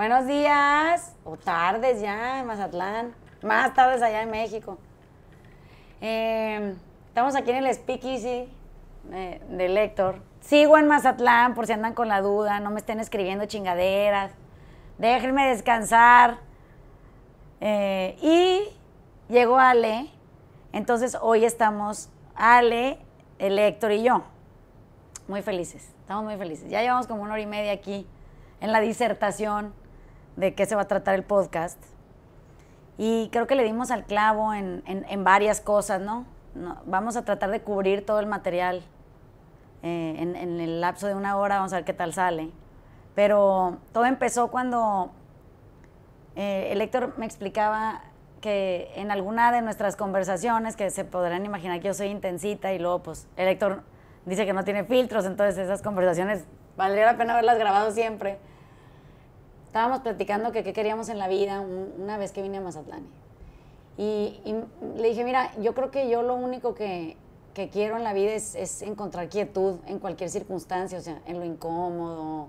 Buenos días, o tardes ya en Mazatlán, más tardes allá en México. Em, estamos aquí en el Speakeasy de, eh, de Sigo en Mazatlán por si andan con la duda, no me estén escribiendo chingaderas. Déjenme descansar. Eh, y llegó Ale, entonces hoy estamos Ale, el Héctor y yo. Muy felices, estamos muy felices. Ya llevamos como una hora y media aquí en la disertación de qué se va a tratar el podcast. Y creo que le dimos al clavo en, varias cosas, ¿no? Vamos a tratar de cubrir todo el material eh, en, el lapso de una hora, vamos a ver qué tal sale. Pero todo empezó cuando eh, el Héctor me explicaba que en alguna de nuestras conversaciones, que se podrán imaginar que yo soy intensita y luego pues el Héctor dice que no tiene filtros, entonces esas conversaciones valdría la pena haberlas grabado siempre estábamos platicando que qué queríamos en la vida una vez que vine a Mazatlán. Y, le dije, mira, yo creo que yo lo único que, que quiero en la vida es, es, encontrar quietud en cualquier circunstancia, o sea, en lo incómodo,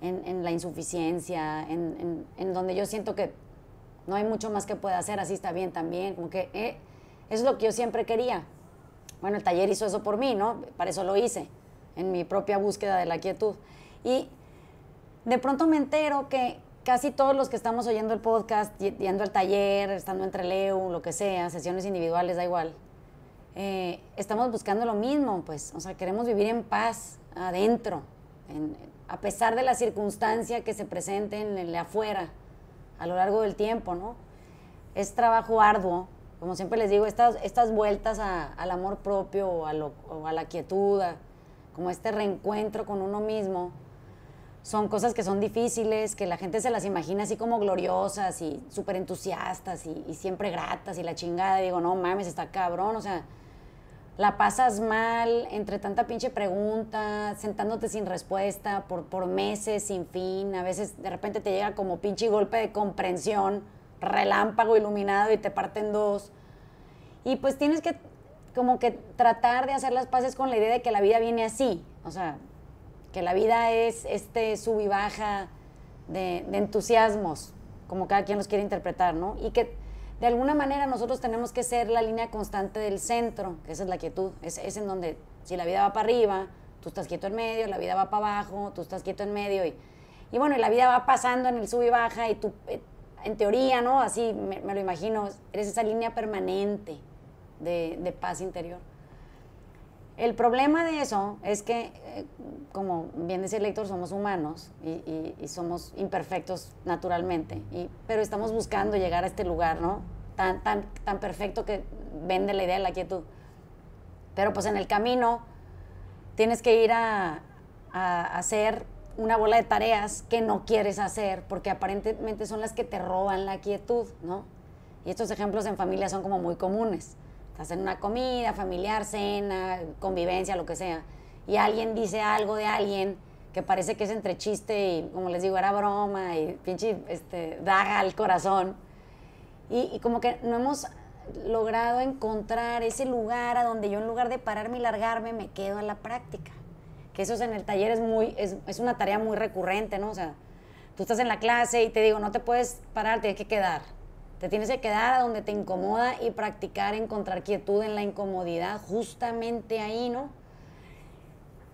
en, en la insuficiencia, en, en, donde yo siento que no hay mucho más que pueda hacer, así está bien también, como que eh, es lo que yo siempre quería. Bueno, el taller hizo eso por mí, ¿no? Para eso lo hice, en mi propia búsqueda de la quietud. Y de pronto me entero que casi todos los que estamos oyendo el podcast, yendo al taller, estando entre Leo, lo que sea, sesiones individuales, da igual, eh, estamos buscando lo mismo, pues, o sea, queremos vivir en paz adentro, a pesar de la circunstancia que se presente en el afuera a lo largo del tiempo, ¿no? Es trabajo arduo, como siempre les digo, estas, estas vueltas al amor propio o a, la quietud, como este reencuentro con uno mismo, son cosas que son difíciles, que la gente se las imagina así como gloriosas y súper entusiastas y, siempre gratas y la chingada. digo, no mames, está cabrón, o sea, la pasas mal entre tanta pinche pregunta, sentándote sin respuesta por, por meses sin fin. A veces de repente te llega como pinche golpe de comprensión, relámpago iluminado y te parten dos. Y pues tienes que como que tratar de hacer las paces con la idea de que la vida viene así, o sea, que la vida es este sub y baja de, entusiasmos, como cada quien los quiere interpretar, ¿no? Y que de alguna manera nosotros tenemos que ser la línea constante del centro, que esa es la quietud, es, en donde si la vida va para arriba, tú estás quieto en medio, la vida va para abajo, tú estás quieto en medio y, y bueno, la vida va pasando en el sub y baja y tú, eh, en teoría, ¿no? Así me, lo imagino, eres esa línea permanente de paz interior. El problema de eso es que, eh, como bien decía el lector, somos humanos y, somos imperfectos naturalmente, pero estamos buscando llegar a este lugar, ¿no? Tan, tan, tan perfecto que vende la idea de la quietud. Pero pues en el camino tienes que ir a, hacer una bola de tareas que no quieres hacer, porque aparentemente son las que te roban la quietud, ¿no? Y estos ejemplos en familia son como muy comunes. Estás en una comida familiar, cena, convivencia, lo que sea. Y alguien dice algo de alguien que parece que es entre chiste y, como les digo, era broma y pinche este, daga al corazón. Y, como que no hemos logrado encontrar ese lugar a donde yo en lugar de pararme y largarme me quedo en la práctica. Que eso es en el taller es, muy, es, es una tarea muy recurrente, ¿no? O sea, tú estás en la clase y te digo, no te puedes parar, tienes que quedar. Te tienes que quedar a donde te incomoda y practicar encontrar quietud en la incomodidad, justamente ahí, ¿no?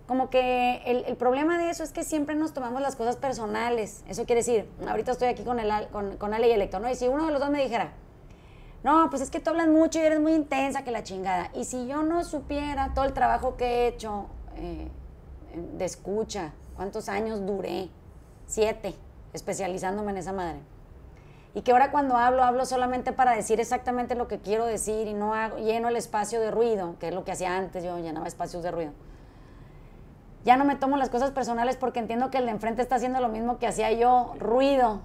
Como que el, el problema de eso es que siempre nos tomamos las cosas personales. Eso quiere decir, ahorita estoy aquí con, el, con, con Ale y ¿no? Y si uno de los dos me dijera, no, pues es que tú hablas mucho y eres muy intensa que la chingada. Y si yo no supiera todo el trabajo que he hecho eh, de escucha, cuántos años duré, siete, especializándome en esa madre y que ahora cuando hablo, hablo solamente para decir exactamente lo que quiero decir y no hago, lleno el espacio de ruido, que es lo que hacía antes, yo llenaba espacios de ruido. Ya no me tomo las cosas personales porque entiendo que el de enfrente está haciendo lo mismo que hacía yo, ruido,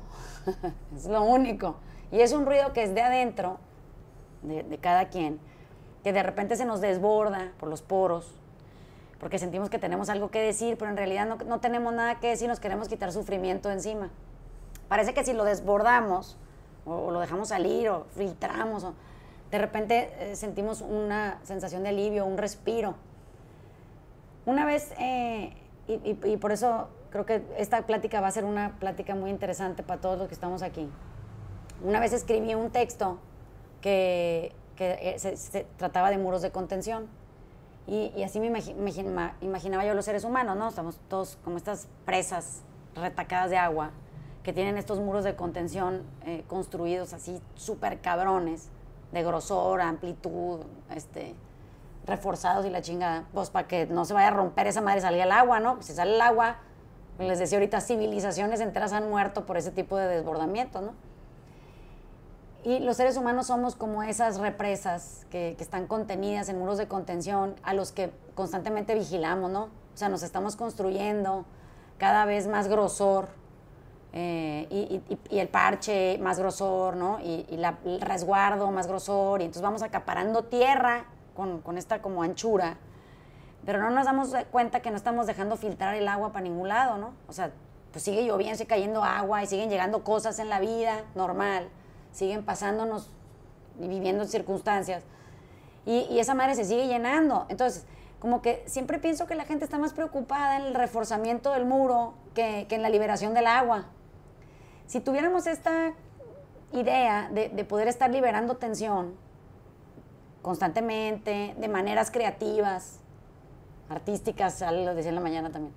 es lo único. Y es un ruido que es de adentro, de, cada quien, que de repente se nos desborda por los poros, porque sentimos que tenemos algo que decir, pero en realidad no, no tenemos nada que decir, nos queremos quitar sufrimiento encima. Parece que si lo desbordamos o, lo dejamos salir o filtramos, de repente eh, sentimos una sensación de alivio, un respiro. Una vez, eh, y, por eso creo que esta plática va a ser una plática muy interesante para todos los que estamos aquí. Una vez escribí un texto que, eh, se, trataba de muros de contención. Y, así me imaginaba yo los seres humanos, ¿no? Estamos todos como estas presas retacadas de agua que tienen estos muros de contención eh, construidos así súper cabrones, de grosor, amplitud, este, reforzados y la chingada, pues para que no se vaya a romper esa madre, salga el agua, ¿no? Si sale el agua, pues, les decía ahorita, civilizaciones enteras han muerto por ese tipo de desbordamiento, ¿no? Y los seres humanos somos como esas represas que, que, están contenidas en muros de contención a los que constantemente vigilamos, ¿no? O sea, nos estamos construyendo cada vez más grosor, eh, y, el parche más grosor, ¿no? Y, el resguardo más grosor, y entonces vamos acaparando tierra con, con, esta como anchura, pero no nos damos cuenta que no estamos dejando filtrar el agua para ningún lado, ¿no? O sea, pues sigue lloviendo, sigue cayendo agua y siguen llegando cosas en la vida normal, siguen pasándonos y viviendo circunstancias, y esa madre se sigue llenando. Entonces, como que siempre pienso que la gente está más preocupada en el reforzamiento del muro que, que en la liberación del agua. Si tuviéramos esta idea de, poder estar liberando tensión constantemente, de maneras creativas, artísticas, lo decía en la mañana también,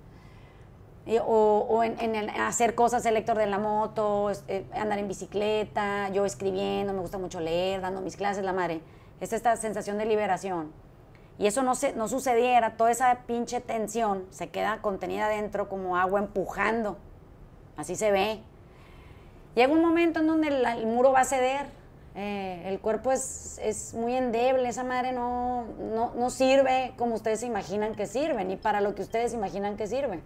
o, en, hacer cosas, el lector de la moto, eh, andar en bicicleta, yo escribiendo, me gusta mucho leer, dando mis clases, la madre. Es esta sensación de liberación. Y eso no, se, no sucediera, toda esa pinche tensión se queda contenida dentro como agua empujando. Así se ve. Llega un momento en donde el, muro va a ceder. Eh, el cuerpo es, muy endeble, esa madre no, no, sirve como ustedes imaginan que sirve, ni para lo que ustedes imaginan que sirve.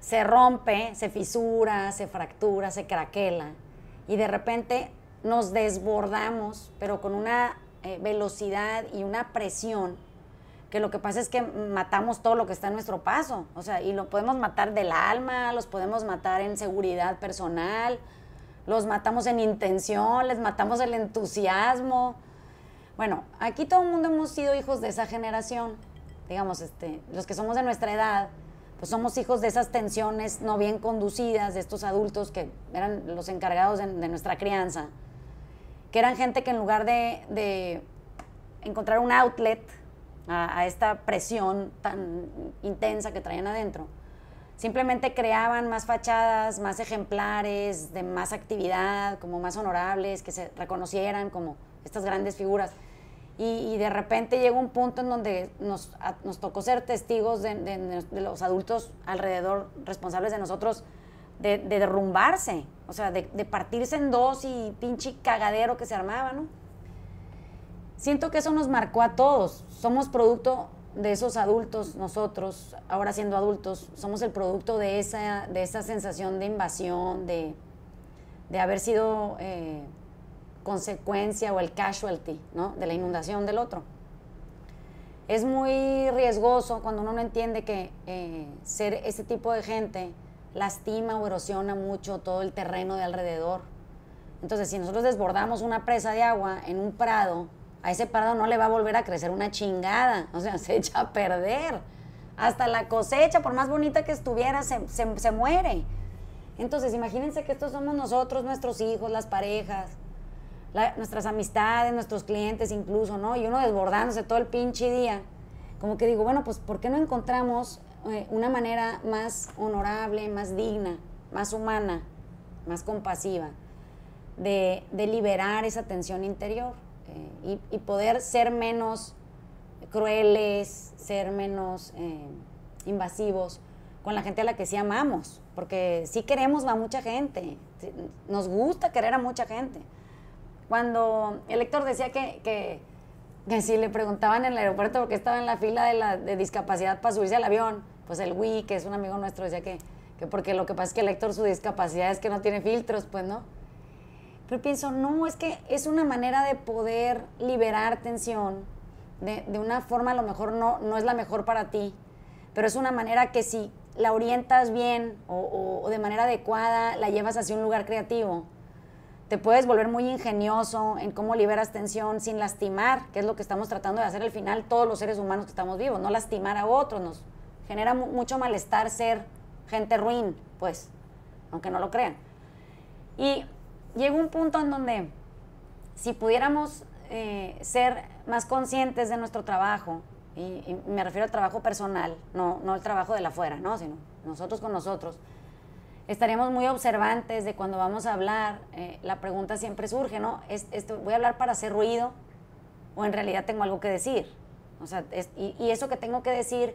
Se rompe, se fisura, se fractura, se craquela y de repente nos desbordamos, pero con una eh, velocidad y una presión que lo que pasa es que matamos todo lo que está en nuestro paso, o sea, y lo podemos matar del alma, los podemos matar en seguridad personal, los matamos en intención, les matamos el entusiasmo. Bueno, aquí todo el mundo hemos sido hijos de esa generación, digamos, este, los que somos de nuestra edad, pues somos hijos de esas tensiones no bien conducidas, de estos adultos que eran los encargados de, nuestra crianza, que eran gente que en lugar de encontrar un outlet, a, esta presión tan intensa que traían adentro, simplemente creaban más fachadas, más ejemplares, de más actividad, como más honorables, que se reconocieran como estas grandes figuras. Y, de repente llegó un punto en donde nos, tocó ser testigos de, los adultos alrededor, responsables de nosotros, de, de derrumbarse, o sea, de, partirse en dos y pinche cagadero que se armaba, ¿no? siento que eso nos marcó a todos. Somos producto de esos adultos, nosotros, ahora siendo adultos, somos el producto de esa, de esa sensación de invasión, de, haber sido eh, consecuencia o el casualty ¿no? de la inundación del otro. Es muy riesgoso cuando uno no entiende que eh, ser ese tipo de gente lastima o erosiona mucho todo el terreno de alrededor. Entonces, si nosotros desbordamos una presa de agua en un prado, a ese parado no le va a volver a crecer una chingada, o sea, se echa a perder. Hasta la cosecha, por más bonita que estuviera, se, muere. Entonces, imagínense que estos somos nosotros, nuestros hijos, las parejas, nuestras amistades, nuestros clientes incluso, ¿no? Y uno desbordándose todo el pinche día. Como que digo, bueno, pues ¿por qué no encontramos eh, una manera más honorable, más digna, más humana, más compasiva de liberar esa tensión interior? Eh, y, poder ser menos crueles, ser menos eh, invasivos con la gente a la que sí amamos, porque sí queremos a mucha gente, nos gusta querer a mucha gente. Cuando el Héctor decía que, que, si le preguntaban en el aeropuerto porque estaba en la fila de, la, de discapacidad para subirse al avión, pues el Wii, que es un amigo nuestro, decía que, que porque lo que pasa es que el Héctor su discapacidad es que no tiene filtros, pues no. Pero pienso, no, es que es una manera de poder liberar tensión. De, una forma a lo mejor no, no es la mejor para ti, pero es una manera que si la orientas bien o, de manera adecuada, la llevas hacia un lugar creativo. Te puedes volver muy ingenioso en cómo liberas tensión sin lastimar, que es lo que estamos tratando de hacer al final todos los seres humanos que estamos vivos, no lastimar a otros, nos genera mucho malestar ser gente ruin, pues, aunque no lo crean. Y llega un punto en donde si pudiéramos eh, ser más conscientes de nuestro trabajo, y, me refiero al trabajo personal, no, no el trabajo de la afuera, ¿no? sino nosotros con nosotros, estaríamos muy observantes de cuando vamos a hablar, eh, la pregunta siempre surge, ¿no? esto, ¿Voy a hablar para hacer ruido o en realidad tengo algo que decir? O sea, y, y, eso que tengo que decir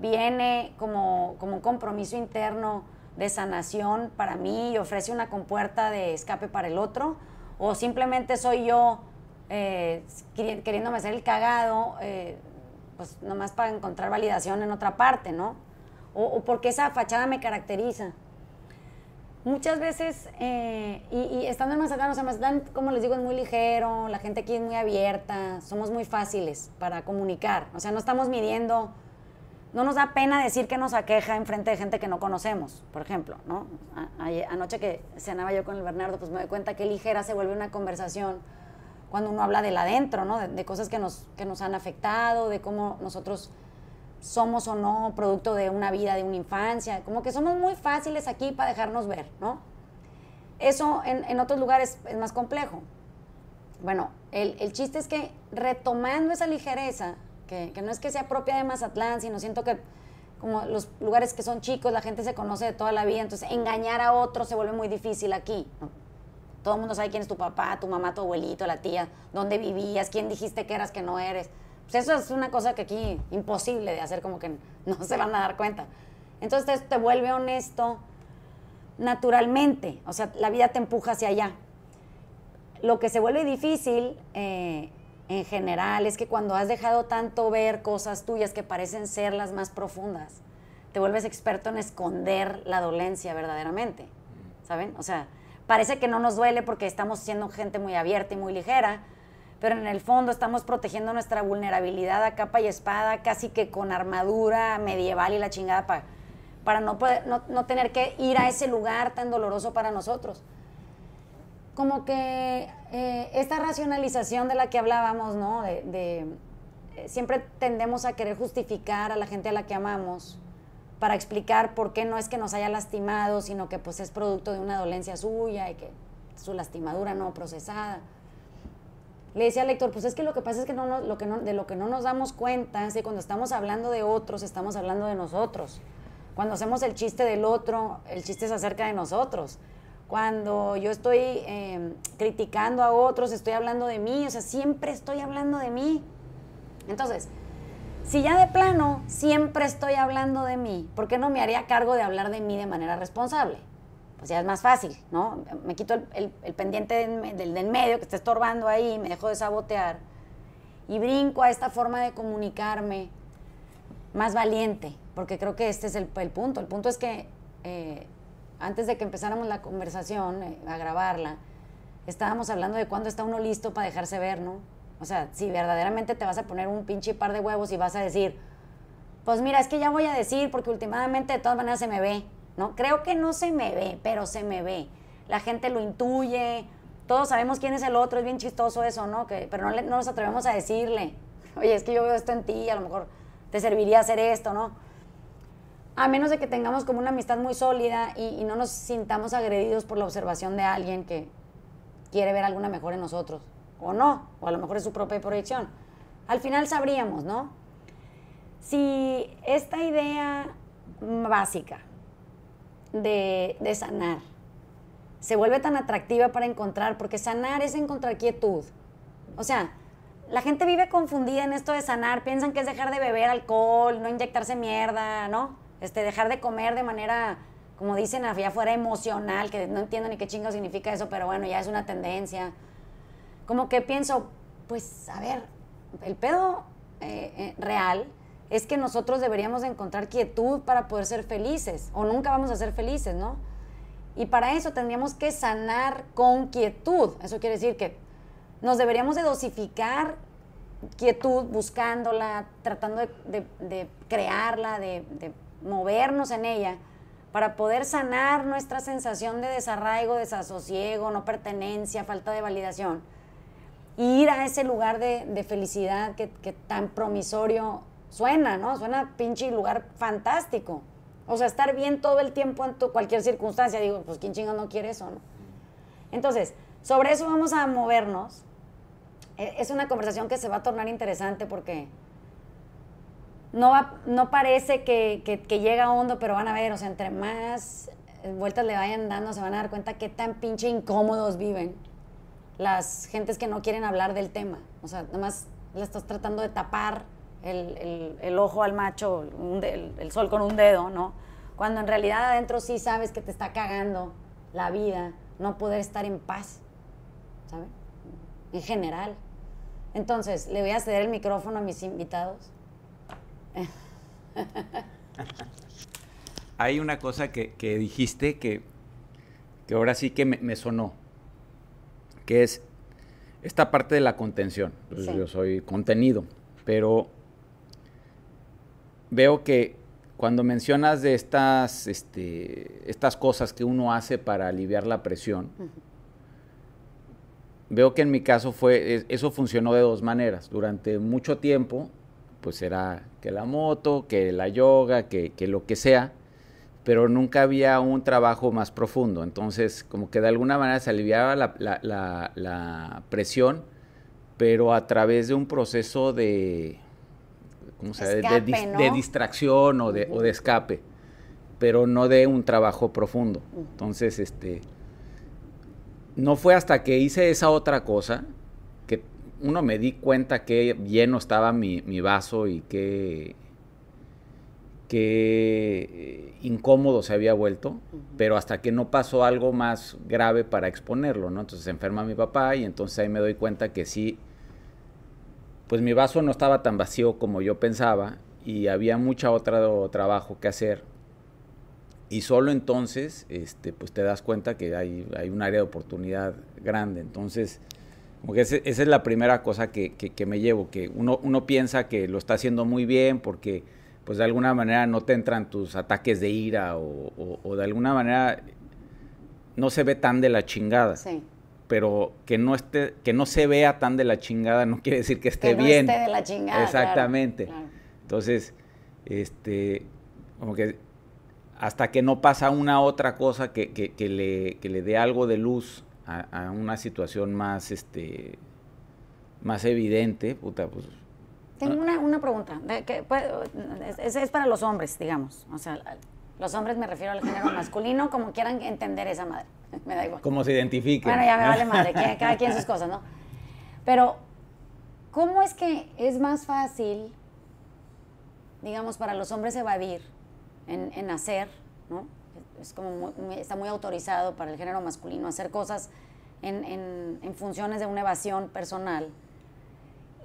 viene como, como un compromiso interno de sanación para mí y ofrece una compuerta de escape para el otro, o simplemente soy yo eh, queriéndome hacer el cagado, eh, pues nomás para encontrar validación en otra parte, ¿no? O, porque esa fachada me caracteriza. Muchas veces, eh, y, y, estando en Mazatlán, o sea, Mazatlán, como les digo, es muy ligero, la gente aquí es muy abierta, somos muy fáciles para comunicar, o sea, no estamos midiendo no nos da pena decir que nos aqueja en frente de gente que no conocemos, por ejemplo, ¿no? anoche que cenaba yo con el Bernardo, pues me doy cuenta que ligera se vuelve una conversación cuando uno habla del adentro, ¿no? De, cosas que nos, que nos han afectado, de cómo nosotros somos o no producto de una vida, de una infancia. Como que somos muy fáciles aquí para dejarnos ver, Eso en, otros lugares es más complejo. Bueno, el, el, chiste es que retomando esa ligereza, que, no es que sea propia de Mazatlán, sino siento que como los lugares que son chicos, la gente se conoce de toda la vida, entonces engañar a otro se vuelve muy difícil aquí. Todo el mundo sabe quién es tu papá, tu mamá, tu abuelito, la tía, dónde vivías, quién dijiste que eras, que no eres. Pues eso es una cosa que aquí imposible de hacer, como que no se van a dar cuenta. Entonces te, te vuelve honesto naturalmente, o sea, la vida te empuja hacia allá. Lo que se vuelve difícil eh, en general, es que cuando has dejado tanto ver cosas tuyas que parecen ser las más profundas, te vuelves experto en esconder la dolencia verdaderamente, ¿saben? O sea, parece que no nos duele porque estamos siendo gente muy abierta y muy ligera, pero en el fondo estamos protegiendo nuestra vulnerabilidad a capa y espada, casi que con armadura medieval y la chingada para, para no, no tener que ir a ese lugar tan doloroso para nosotros como que eh, esta racionalización de la que hablábamos, ¿no? De, eh, siempre tendemos a querer justificar a la gente a la que amamos para explicar por qué no es que nos haya lastimado, sino que pues es producto de una dolencia suya y que su lastimadura no procesada. Le decía al lector, pues es que lo que pasa es que, no, de lo que no nos damos cuenta es que cuando estamos hablando de otros, estamos hablando de nosotros. Cuando hacemos el chiste del otro, el chiste es acerca de nosotros cuando yo estoy em, criticando a otros, estoy hablando de mí, o sea, siempre estoy hablando de mí. Entonces, si ya de plano siempre estoy hablando de mí, ¿por qué no me haría cargo de hablar de mí de manera responsable? Pues ya es más fácil, ¿no? Me quito el, pendiente del, medio que está estorbando ahí, me dejo de sabotear y brinco a esta forma de comunicarme más valiente, porque creo que este es el, punto. El punto es que eh, antes de que empezáramos la conversación, eh, a grabarla, estábamos hablando de cuándo está uno listo para dejarse ver, ¿no? O sea, si verdaderamente te vas a poner un pinche par de huevos y vas a decir, pues mira, es que ya voy a decir porque últimamente de todas maneras se me ve, ¿no? Creo que no se me ve, pero se me ve. La gente lo intuye, todos sabemos quién es el otro, es bien chistoso eso, ¿no? Que, pero no, no nos atrevemos a decirle, oye, es que yo veo esto en ti, a lo mejor te serviría hacer esto, ¿no? a menos de que tengamos como una amistad muy sólida y, no nos sintamos agredidos por la observación de alguien que quiere ver alguna mejor en nosotros, o no, o a lo mejor es su propia proyección. Al final sabríamos, ¿no? Si esta idea básica de, de sanar se vuelve tan atractiva para encontrar, porque sanar es encontrar quietud. O sea, la gente vive confundida en esto de sanar, piensan que es dejar de beber alcohol, no inyectarse mierda, ¿no? este, dejar de comer de manera, como dicen allá afuera, emocional, que no entiendo ni qué chingo significa eso, pero bueno, ya es una tendencia. Como que pienso, pues a ver, el pedo eh, eh, real es que nosotros deberíamos encontrar quietud para poder ser felices, o nunca vamos a ser felices, ¿no? Y para eso tendríamos que sanar con quietud. Eso quiere decir que nos deberíamos de dosificar quietud, buscándola, tratando de, crearla, de, de, movernos en ella para poder sanar nuestra sensación de desarraigo, desasosiego, no pertenencia, falta de validación, ir a ese lugar de, felicidad que, tan promisorio suena, ¿no? Suena pinche lugar fantástico. O sea, estar bien todo el tiempo en cualquier circunstancia, digo, pues quién chingo no quiere eso, ¿no? Entonces, sobre eso vamos a movernos. E, es una conversación que se va a tornar interesante porque no, no parece que, que, a llega hondo, pero van a ver, o sea, entre más eh, vueltas le vayan dando, se van a dar cuenta qué tan pinche incómodos viven las gentes que no quieren hablar del tema. O sea, nomás le estás tratando de tapar el, ojo al macho, el, el, sol con un dedo, ¿no? Cuando en realidad adentro sí sabes que te está cagando la vida, no poder estar en paz, ¿sabes? En general. Entonces, le voy a ceder el micrófono a mis invitados. Hay una cosa que, dijiste que, ahora sí que me, sonó, que es esta parte de la contención. Pues yo soy contenido, pero veo que cuando mencionas de estas, este, estas cosas que uno hace para aliviar la presión, veo que en mi caso fue, eso funcionó de dos maneras. Durante mucho tiempo pues era que la moto, que la yoga, que, lo que sea, pero nunca había un trabajo más profundo. Entonces, como que de alguna manera se aliviaba la, presión, pero a través de un proceso de, ¿cómo de, distracción o de, o de, escape, pero no de un trabajo profundo. Entonces, este, no fue hasta que hice esa otra cosa, uno me di cuenta que lleno estaba mi, vaso y que, eh, incómodo se había vuelto, pero hasta que no pasó algo más grave para exponerlo, ¿no? Entonces se enferma mi papá y entonces ahí me doy cuenta que sí, pues mi vaso no estaba tan vacío como yo pensaba y había mucho otro trabajo que hacer. Y solo entonces, este, pues te das cuenta que hay, hay un área de oportunidad grande. Entonces, esa es la primera cosa que, me llevo, que uno, uno piensa que lo está haciendo muy bien porque pues de alguna manera no te entran tus ataques de ira o, de alguna manera no se ve tan de la chingada. Sí pero que no esté, que no se vea tan de la chingada no quiere decir que esté que bien. Esté de la chingada. Exactamente. Entonces, este, como que hasta que no pasa una otra cosa que, le dé algo de luz a, una situación más, este, más evidente, puta, pues... Tengo ah. una, pregunta, pues, es, para los hombres, digamos, o sea, los hombres me refiero al género masculino, como quieran entender esa madre, me da igual. Como se identifique. Bueno, ya me vale madre, cada, cada quien sus cosas, ¿no? Pero, ¿cómo es que es más fácil, digamos, para los hombres evadir en, en hacer, ¿no? es como está muy autorizado para el género masculino hacer cosas en, en, funciones de una evasión personal.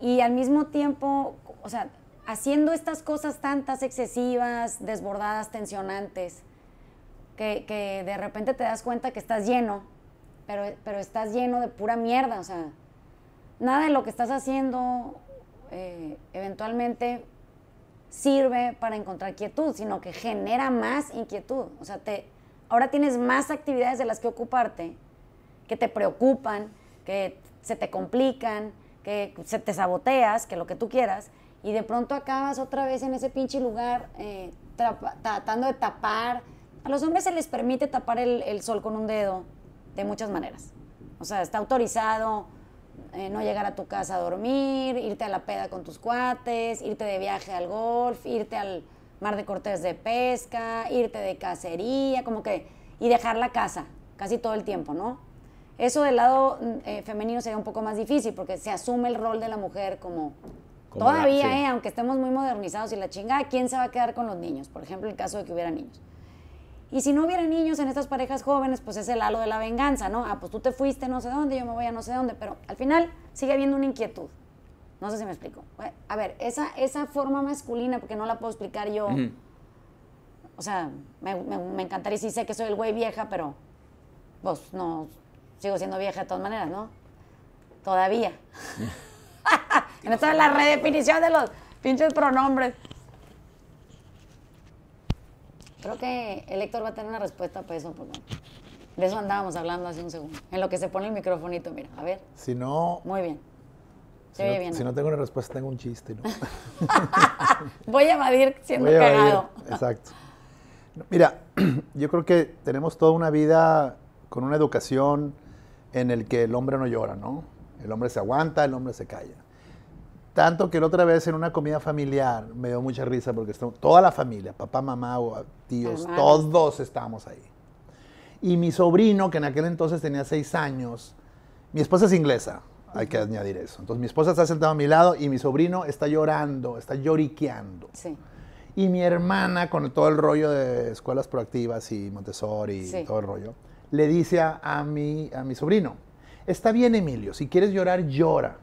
Y al mismo tiempo, o sea, haciendo estas cosas tantas excesivas, desbordadas, tensionantes, que, de repente te das cuenta que estás lleno, pero, pero estás lleno de pura mierda, o sea, nada de lo que estás haciendo eh, eventualmente sirve para encontrar quietud, sino que genera más inquietud. O sea, te, ahora tienes más actividades de las que ocuparte, que te preocupan, que se te complican, que se te saboteas, que lo que tú quieras, y de pronto acabas otra vez en ese pinche lugar eh, tratando de tapar. A los hombres se les permite tapar el, el sol con un dedo de muchas maneras. O sea, está autorizado, eh, no llegar a tu casa a dormir, irte a la peda con tus cuates, irte de viaje al golf, irte al mar de cortés de pesca, irte de cacería, como que, y dejar la casa casi todo el tiempo, ¿no? Eso del lado mm, eh, femenino sería un poco más difícil porque se asume el rol de la mujer como... todavía, eh, aunque estemos muy modernizados y la chingada, ¿quién se va a quedar con los niños? Por ejemplo, el caso de que hubiera niños. Y si no hubiera niños en estas parejas jóvenes, pues es el halo de la venganza, ¿no? Ah, pues tú te fuiste no sé dónde, yo me voy a no sé dónde, pero al final sigue habiendo una inquietud. No sé si me explico. A ver, esa, esa forma masculina, porque no la puedo explicar yo. O sea, me, me, encantaría, sí sé que soy el güey vieja, pero pues no, sigo siendo vieja de todas maneras, ¿no? Todavía. en esta es la redefinición de los pinches pronombres. Creo que el Héctor va a tener una respuesta para eso, porque de eso andábamos hablando hace un segundo. En lo que se pone el microfonito, mira, a ver. Si no. Muy bien. Si, no, tengo una respuesta, tengo un chiste, ¿no? Voy a evadir siendo cagado. Exacto. Mira, yo creo que tenemos toda una vida con una educación en el que el hombre no llora, ¿no? El hombre se aguanta, el hombre se calla. Tanto que la otra vez en una comida familiar me dio mucha risa porque toda la familia, papá, mamá, ah, tíos, todos todos estábamos ahí. Y mi sobrino, que en aquel entonces tenía seis años, mi esposa es inglesa, hay que añadir eso. Entonces mi esposa está sentada a mi lado y mi sobrino está llorando, está lloriqueando. Y mi hermana, con todo el rollo de escuelas proactivas y Montessori y todo el rollo, le dice a, mi, a mi sobrino, está bien Emilio, si quieres llorar, llora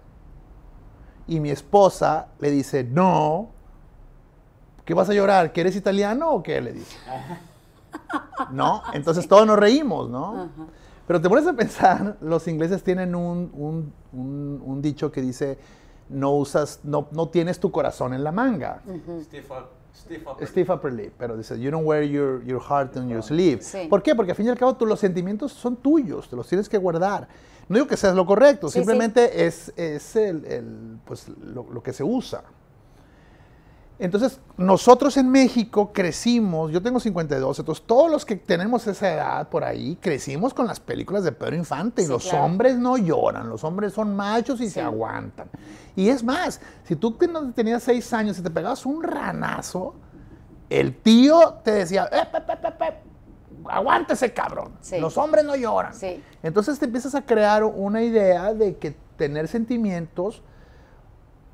y mi esposa le dice, no, ¿qué vas a llorar? ¿Que eres italiano o qué? Le dice. ¿No? Entonces todos nos reímos, ¿no? Pero te pones a pensar, los ingleses tienen un, dicho que dice, no usas, no, no, tienes tu corazón en la manga. Uh pero dice, you don't wear your, heart on your sleeve. ¿Por qué? Porque al fin y al cabo los sentimientos son tuyos, te los tienes que guardar. No digo que sea lo correcto, simplemente es, pues, lo, que se usa. Entonces, nosotros en México crecimos, yo tengo 52, entonces todos los que tenemos esa edad por ahí, crecimos con las películas de Pedro Infante y los hombres no lloran, los hombres son machos y se aguantan. Y es más, si tú tenías 6 años y te pegabas un ranazo, el tío te decía, eh, aguántese, cabrón. Los hombres no lloran. Entonces te empiezas a crear una idea de que tener sentimientos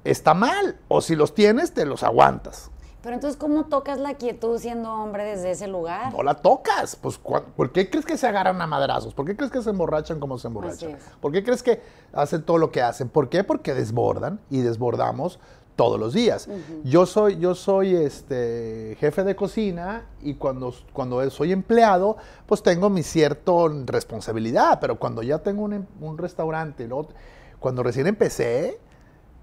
está mal. O si los tienes, te los aguantas. Pero entonces, ¿cómo tocas la quietud siendo hombre desde ese lugar? No la tocas. Pues, ¿Por qué crees que se agarran a madrazos? ¿Por qué crees que se emborrachan como se emborrachan? ¿Por qué crees que hacen todo lo que hacen? ¿Por qué? Porque desbordan y desbordamos todos los días. Yo soy, yo soy este, jefe de cocina y cuando, cuando soy empleado, pues tengo mi cierta responsabilidad, pero cuando ya tengo un, em, restaurante, cuando recién empecé,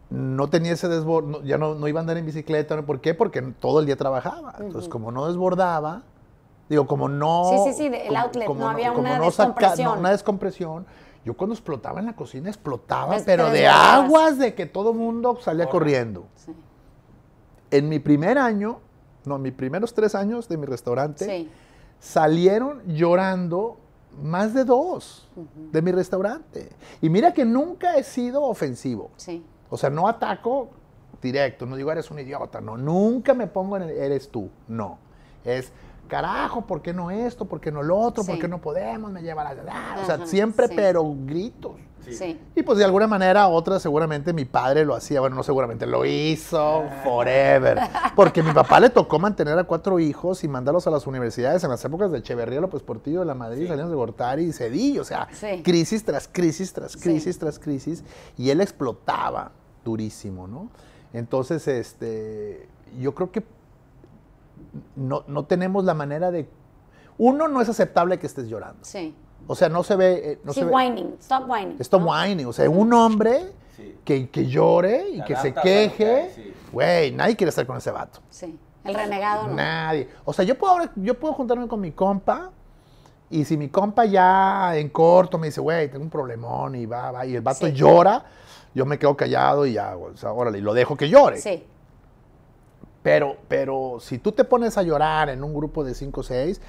no tenía ese desbordo ya no, iba a andar en bicicleta, ¿por qué? Porque todo el día trabajaba, entonces como no desbordaba, digo, como no... Sí, sí, sí, el outlet, no había una descompresión. una descompresión yo cuando explotaba en la cocina, explotaba, pero de aguas de que todo mundo salía corriendo. En mi primer año, no, mis primeros tres años de mi restaurante, salieron llorando más de dos de mi restaurante. Y mira que nunca he sido ofensivo. O sea, no ataco directo, no digo eres un idiota, no, nunca me pongo en el, eres tú, no. Es, carajo, ¿por qué no esto? ¿Por qué no lo otro? ¿Por qué no podemos? Me lleva la... o sea, siempre, pero gritos. Sí. Y pues de alguna manera otra, seguramente mi padre lo hacía, bueno, no seguramente, lo hizo forever. Porque mi papá le tocó mantener a cuatro hijos y mandarlos a las universidades en las épocas de Echeverría, López Portillo, de la Madrid, sí. de Gortari y Cedillo. O sea, crisis tras crisis, tras crisis, tras crisis. Y él explotaba durísimo, ¿no? Entonces, este, yo creo que no, tenemos la manera de... Uno, no es aceptable que estés llorando. Sí. O sea, no se ve... Eh, no sí, whining, stop whining. Stop whining. O sea, un hombre que, que, llore y que se queje, güey, nadie quiere estar con ese vato. Sí, el renegado no. Nadie. O sea, yo puedo, yo puedo juntarme con mi compa y si mi compa ya en corto me dice, güey, tengo un problemón y va, va, y el vato llora, yo me quedo callado y ya, o sea, órale, y lo dejo que llore. Sí. Pero, pero si tú te pones a llorar en un grupo de 5 o 6,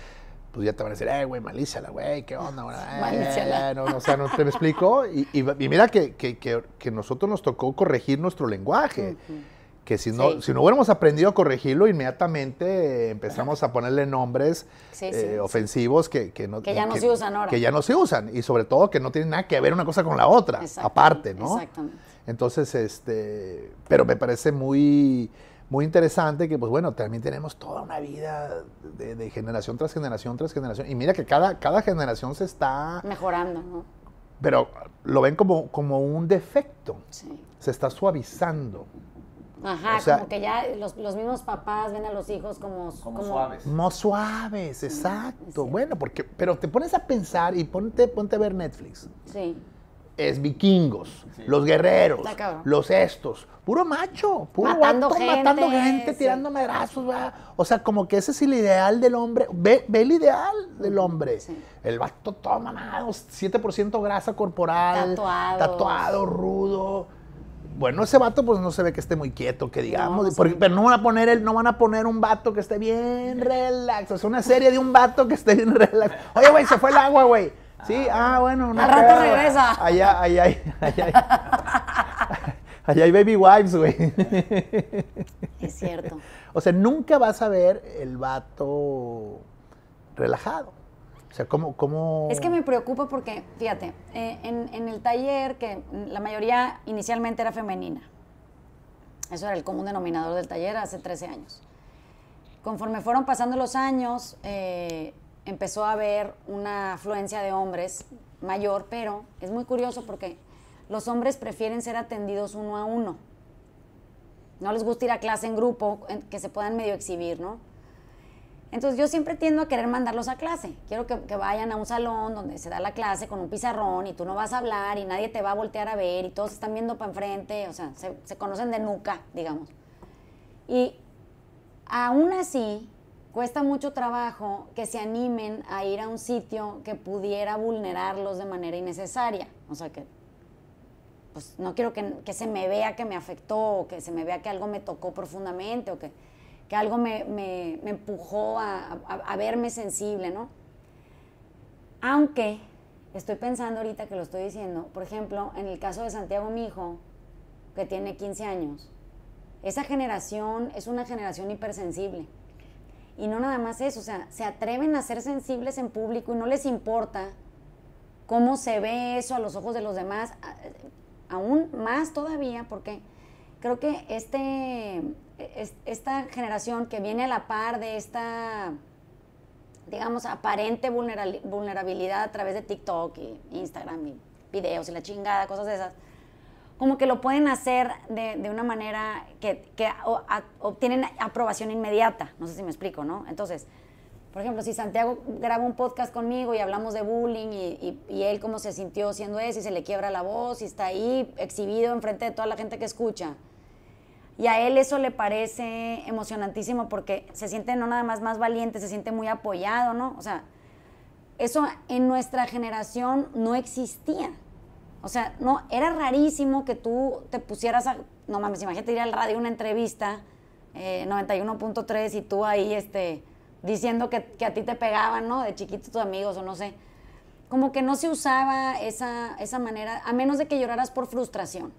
pues ya te van a decir, eh, güey, malíciala, güey, ¿qué onda? güey. Eh, no, o sea, no te me explico. Y, mira que, que, nosotros nos tocó corregir nuestro lenguaje. Que si no, si no hubiéramos aprendido a corregirlo, inmediatamente empezamos a ponerle nombres eh, ofensivos que, no, no se usan ahora. Que ya no se usan. Y sobre todo que no tienen nada que ver una cosa con la otra, aparte, ¿no? Exactamente. Entonces, este, pero me parece muy muy interesante que, pues bueno, también tenemos toda una vida de, generación tras generación tras generación. Y mira que cada, cada generación se está... Mejorando, ¿no? Pero lo ven como, como un defecto. Sí. Se está suavizando. Ajá, como que ya los, mismos papás ven a los hijos como... Como, suaves. Como suaves, exacto. bueno, porque... Pero te pones a pensar y ponte, ponte a ver Netflix. Sí es vikingos, los guerreros, los estos, puro macho, puro matando gente, matando gente, tirando madrazos, O sea, como que ese es el ideal del hombre, ve, ve el ideal del hombre. El vato todo mamado, 7% grasa corporal, tatuado. tatuado, rudo. Bueno, ese vato pues no se ve que esté muy quieto, que digamos, porque, pero no van a poner el, no van a poner un vato que esté bien relax, es una serie de un vato que esté bien relax. Oye, güey, se fue el agua, güey. Sí, ah, bueno. No Al rato regresa. Allá, allá, allá. Allá hay baby wives, güey. Es cierto. O sea, nunca vas a ver el vato relajado. O sea, ¿cómo...? cómo... Es que me preocupa porque, fíjate, eh, en, el taller que la mayoría inicialmente era femenina. Eso era el común denominador del taller hace 13 años. Conforme fueron pasando los años, eh, empezó a haber una afluencia de hombres mayor, pero es muy curioso porque los hombres prefieren ser atendidos uno a uno. No les gusta ir a clase en grupo, que se puedan medio exhibir, ¿no? Entonces yo siempre tiendo a querer mandarlos a clase. Quiero que, vayan a un salón donde se da la clase con un pizarrón y tú no vas a hablar y nadie te va a voltear a ver y todos están viendo para enfrente, o sea, se, se conocen de nuca, digamos. Y aún así, cuesta mucho trabajo que se animen a ir a un sitio que pudiera vulnerarlos de manera innecesaria. O sea, que pues no quiero que, se me vea que me afectó, o que se me vea que algo me tocó profundamente, o que, que algo me, empujó a, verme sensible, ¿no? Aunque estoy pensando ahorita que lo estoy diciendo, por ejemplo, en el caso de Santiago, mi hijo, que tiene 15 años, esa generación es una generación hipersensible. Y no nada más eso, o sea, se atreven a ser sensibles en público y no les importa cómo se ve eso a los ojos de los demás, aún más todavía, porque creo que este, esta generación que viene a la par de esta, digamos, aparente vulnerabilidad a través de TikTok y Instagram y videos y la chingada, cosas de esas, como que lo pueden hacer de, una manera que, obtienen aprobación inmediata. No sé si me explico, ¿no? Entonces, por ejemplo, si Santiago graba un podcast conmigo y hablamos de bullying y, él cómo se sintió siendo ese y se le quiebra la voz y está ahí exhibido enfrente de toda la gente que escucha. Y a él eso le parece emocionantísimo porque se siente no nada más más valiente, se siente muy apoyado, ¿no? O sea, eso en nuestra generación no existía. O sea, no, era rarísimo que tú te pusieras a, no mames, imagínate ir al radio una entrevista, 91.3, eh, y tú ahí, este, diciendo que, a ti te pegaban, ¿no? De chiquitos tus amigos o no sé. Como que no se usaba esa, esa manera, a menos de que lloraras por frustración.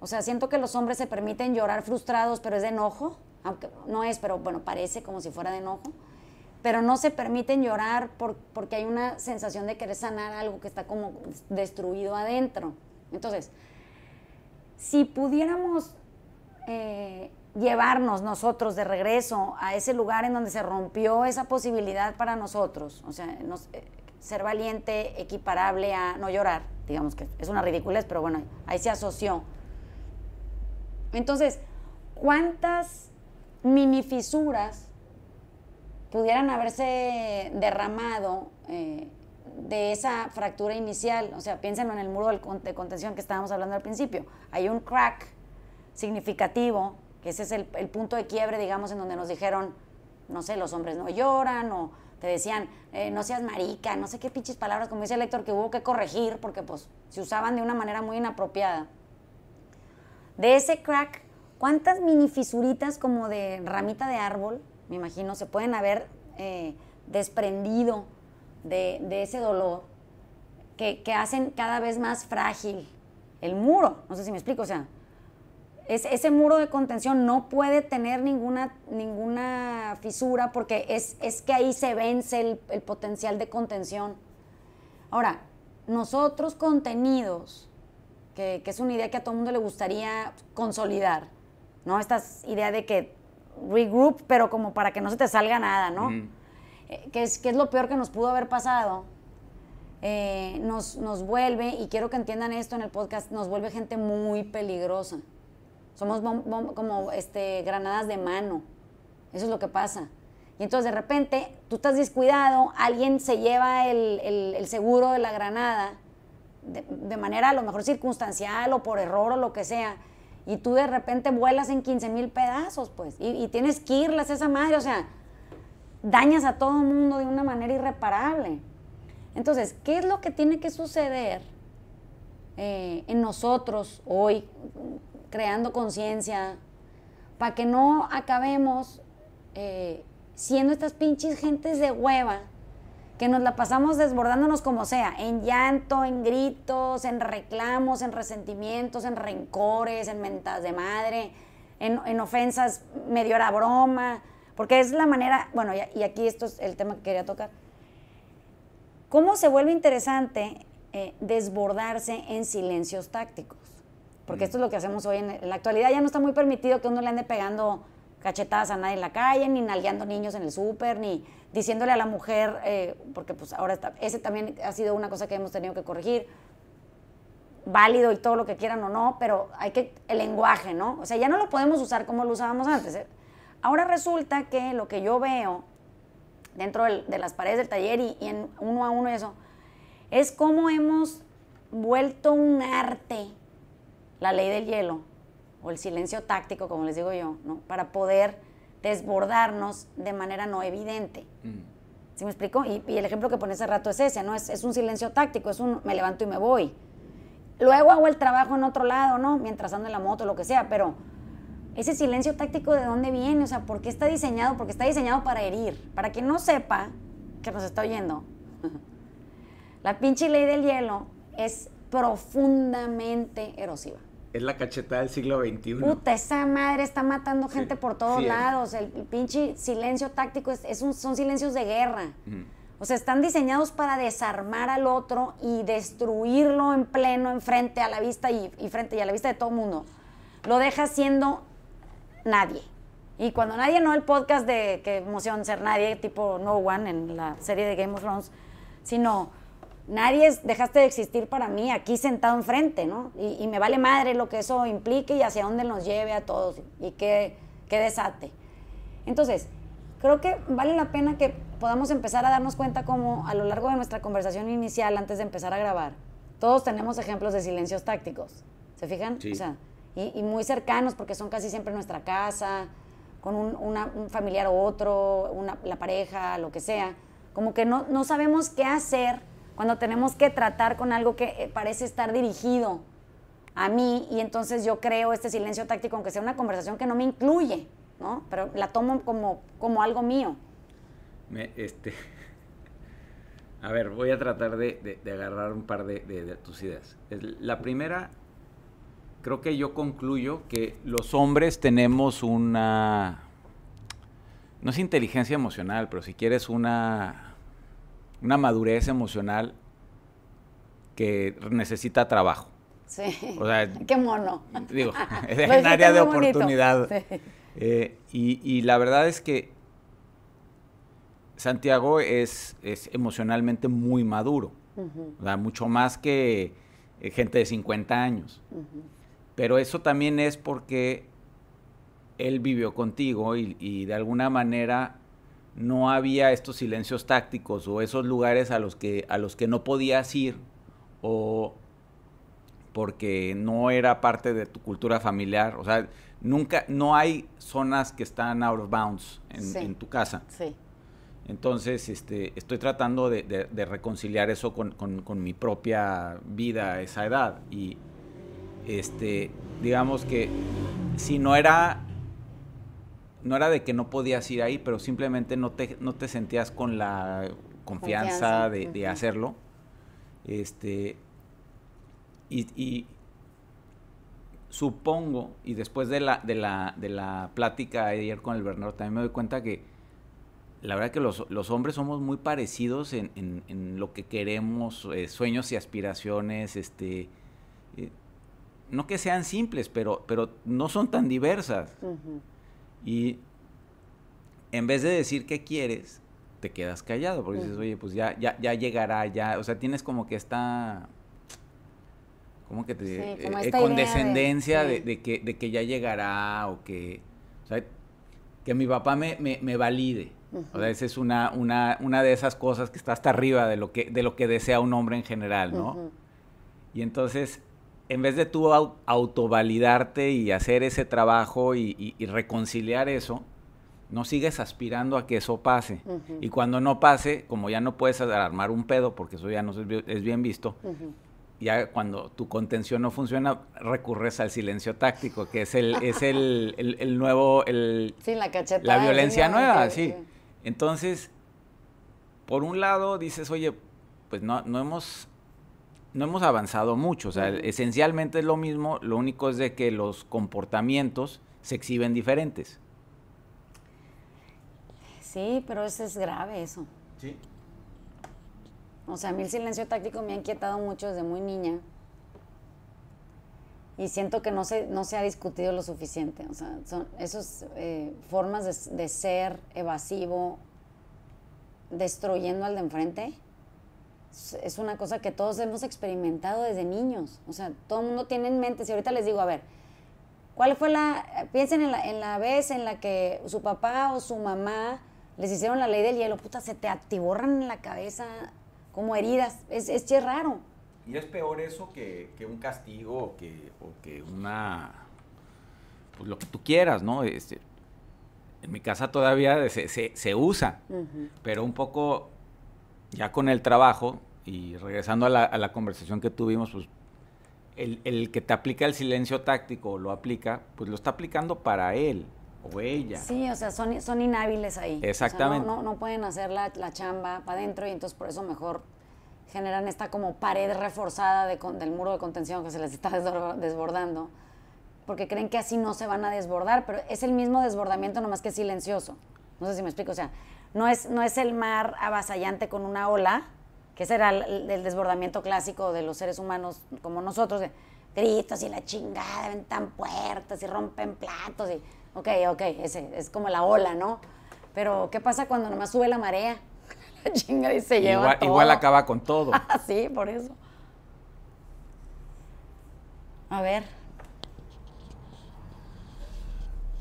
O sea, siento que los hombres se permiten llorar frustrados, pero es de enojo. Aunque no es, pero bueno, parece como si fuera de enojo pero no se permiten llorar porque hay una sensación de querer sanar algo que está como destruido adentro. Entonces, si pudiéramos eh, llevarnos nosotros de regreso a ese lugar en donde se rompió esa posibilidad para nosotros, o sea, eh, ser valiente equiparable a no llorar, digamos que es una ridiculez, pero bueno, ahí se asoció. Entonces, ¿cuántas mini fisuras pudieran haberse derramado eh, de esa fractura inicial. O sea, piénsenlo en el muro de contención que estábamos hablando al principio. Hay un crack significativo, que ese es el, punto de quiebre, digamos, en donde nos dijeron, no sé, los hombres no lloran o te decían, eh, no seas marica, no sé qué pinches palabras, como dice el Héctor, que hubo que corregir porque pues se usaban de una manera muy inapropiada. De ese crack, ¿cuántas mini fisuritas como de ramita de árbol me imagino, se pueden haber eh, desprendido de, ese dolor que, hacen cada vez más frágil el muro. No sé si me explico, o sea, ese muro de contención no puede tener ninguna, ninguna fisura porque es, es que ahí se vence el, potencial de contención. Ahora, nosotros contenidos, que, que, es una idea que a todo el mundo le gustaría consolidar, ¿no? Esta idea de que regroup, pero como para que no se te salga nada, ¿no? Eh, que, es, que es lo peor que nos pudo haber pasado. Eh, nos, vuelve, y quiero que entiendan esto en el podcast, nos vuelve gente muy peligrosa. Somos como este, granadas de mano. Eso es lo que pasa. Y entonces de repente tú estás descuidado, alguien se lleva el, seguro de la granada de, de, manera a lo mejor circunstancial o por error o lo que sea y tú de repente vuelas en 15 mil pedazos, pues, y, tienes que irlas esa madre, o sea, dañas a todo el mundo de una manera irreparable. Entonces, ¿qué es lo que tiene que suceder eh, en nosotros hoy, creando conciencia, para que no acabemos eh, siendo estas pinches gentes de hueva que nos la pasamos desbordándonos como sea, en llanto, en gritos, en reclamos, en resentimientos, en rencores, en mentas de madre, en, ofensas medio a broma, porque es la manera, bueno, y, aquí esto es el tema que quería tocar. ¿Cómo se vuelve interesante eh, desbordarse en silencios tácticos? Porque mm. esto es lo que hacemos hoy en la actualidad. Ya no está muy permitido que uno le ande pegando cachetadas a nadie en la calle, ni nalgueando niños en el súper, ni diciéndole a la mujer, eh, porque pues ahora está, ese también ha sido una cosa que hemos tenido que corregir, válido y todo lo que quieran o no, pero hay que, el lenguaje, ¿no? O sea, ya no lo podemos usar como lo usábamos antes. ¿eh? Ahora resulta que lo que yo veo dentro de las paredes del taller y, y, en uno a uno eso, es cómo hemos vuelto un arte la ley del hielo o el silencio táctico, como les digo yo, ¿no? Para poder desbordarnos de manera no evidente. Mm. me explico? Y, el ejemplo que pone hace rato es ese, ¿no? Es, es, un silencio táctico, es un me levanto y me voy. Luego hago el trabajo en otro lado, ¿no? Mientras ando en la moto, lo que sea, pero ese silencio táctico, ¿de dónde viene? O sea, ¿por qué está diseñado? Porque está diseñado para herir. Para quien no sepa que nos está oyendo, la pinche ley del hielo es profundamente erosiva. Es la cachetada del siglo XXI. Puta, esa madre está matando gente por todos eh. lados. El, pinche silencio táctico es, son silencios de guerra. O sea, están diseñados para desarmar al otro y destruirlo en pleno, en frente a la vista y, frente y a la vista de todo el mundo. Lo deja siendo nadie. Y cuando nadie, no el podcast de que emoción ser nadie, tipo No One en la serie de Game of Thrones, sino nadie es, dejaste de existir para mí aquí sentado enfrente, ¿no? Y, me vale madre lo que eso implique y hacia dónde nos lleve a todos y qué, desate. Entonces, creo que vale la pena que podamos empezar a darnos cuenta como a lo largo de nuestra conversación inicial, antes de empezar a grabar, todos tenemos ejemplos de silencios tácticos, ¿se fijan? Sí. O sea, y, muy cercanos porque son casi siempre nuestra casa, con un, un familiar u otro, una, la pareja, lo que sea. Como que no, no sabemos qué hacer cuando tenemos que tratar con algo que eh, parece estar dirigido a mí y entonces yo creo este silencio táctico, aunque sea una conversación que no me incluye, ¿no? Pero la tomo como, como algo mío. este, a ver, voy a tratar de, agarrar un par de, tus ideas. La primera, creo que yo concluyo que los hombres tenemos una, no es inteligencia emocional, pero si quieres una una madurez emocional que necesita trabajo. Sí. qué mono. Digo, es un área de oportunidad. Eh, y, la verdad es que Santiago es, emocionalmente muy maduro. mucho más que eh, gente de 50 años. Pero eso también es porque él vivió contigo y de alguna manera no había estos silencios tácticos o esos lugares a los que, a los que no podías ir o porque no era parte de tu cultura familiar. O sea, nunca, no hay zonas que están out of bounds en, tu casa. Entonces, este, estoy tratando de, reconciliar eso con, mi propia vida a esa edad. Y, este, digamos que si no era no era de que no podías ir ahí, pero simplemente no te, no te sentías con la confianza, De, hacerlo. Este, y, supongo, y después de la, de, la, de la plática ayer con el Bernardo, también me doy cuenta que la verdad que los, hombres somos muy parecidos en, lo que queremos, eh, sueños y aspiraciones, este... Eh, no que sean simples, pero, pero no son tan diversas. Y en vez de decir qué quieres, te quedas callado, porque dices, oye, pues ya, ya, llegará, ya, o sea, tienes como que esta, como que te condescendencia de, que, ya llegará, o que, o que mi papá me, valide. O sea, esa es una, una, una, de esas cosas que está hasta arriba de lo que, de lo que desea un hombre en general, ¿no? Y entonces en vez de tú autovalidarte y hacer ese trabajo y, reconciliar eso, no sigues aspirando a que eso pase. Y cuando no pase, como ya no puedes armar un pedo, porque eso ya no es bien visto, ya cuando tu contención no funciona, recurres al silencio táctico, que es el, es el, nuevo, el, sí, la, la, violencia nueva, sí. Entonces, por un lado dices, oye, pues no, no hemos no hemos avanzado mucho, o sea, esencialmente es lo mismo, lo único es de que los comportamientos se exhiben diferentes. Sí, pero eso es grave eso. Sí. O sea, a mí el silencio táctico me ha inquietado mucho desde muy niña. Y siento que no se, no se ha discutido lo suficiente. O sea, son esas eh, formas de, ser evasivo, destruyendo al de enfrente es una cosa que todos hemos experimentado desde niños. O sea, todo el mundo tiene en mente, si ahorita les digo, a ver, ¿cuál fue la, piensen en la, en la vez en la que su papá o su mamá les hicieron la ley del hielo, puta, se te atiborran en la cabeza como heridas. Es, es, raro. Y es peor eso que, un castigo o que, o que una, pues lo que tú quieras, ¿no? Este, en mi casa todavía se, usa, pero un poco ya con el trabajo y regresando a la, conversación que tuvimos, pues el, el, que te aplica el silencio táctico lo aplica, pues lo está aplicando para él o ella. Sí, o sea, son, son inhábiles ahí. Exactamente. no, no, pueden hacer la, la chamba para adentro y entonces por eso mejor generan esta como pared reforzada de, del muro de contención que se les está desbordando, porque creen que así no se van a desbordar, pero es el mismo desbordamiento, nomás que silencioso. No sé si me explico, o sea, no es, no es el mar avasallante con una ola, que ese era el, desbordamiento clásico de los seres humanos como nosotros, gritos y la chingada, ventan puertas y rompen platos y, ok, ok, ese es como la ola, ¿no? Pero, ¿qué pasa cuando nomás sube la marea? la chinga y se lleva igual, Igual acaba con todo. sí, por eso. A ver.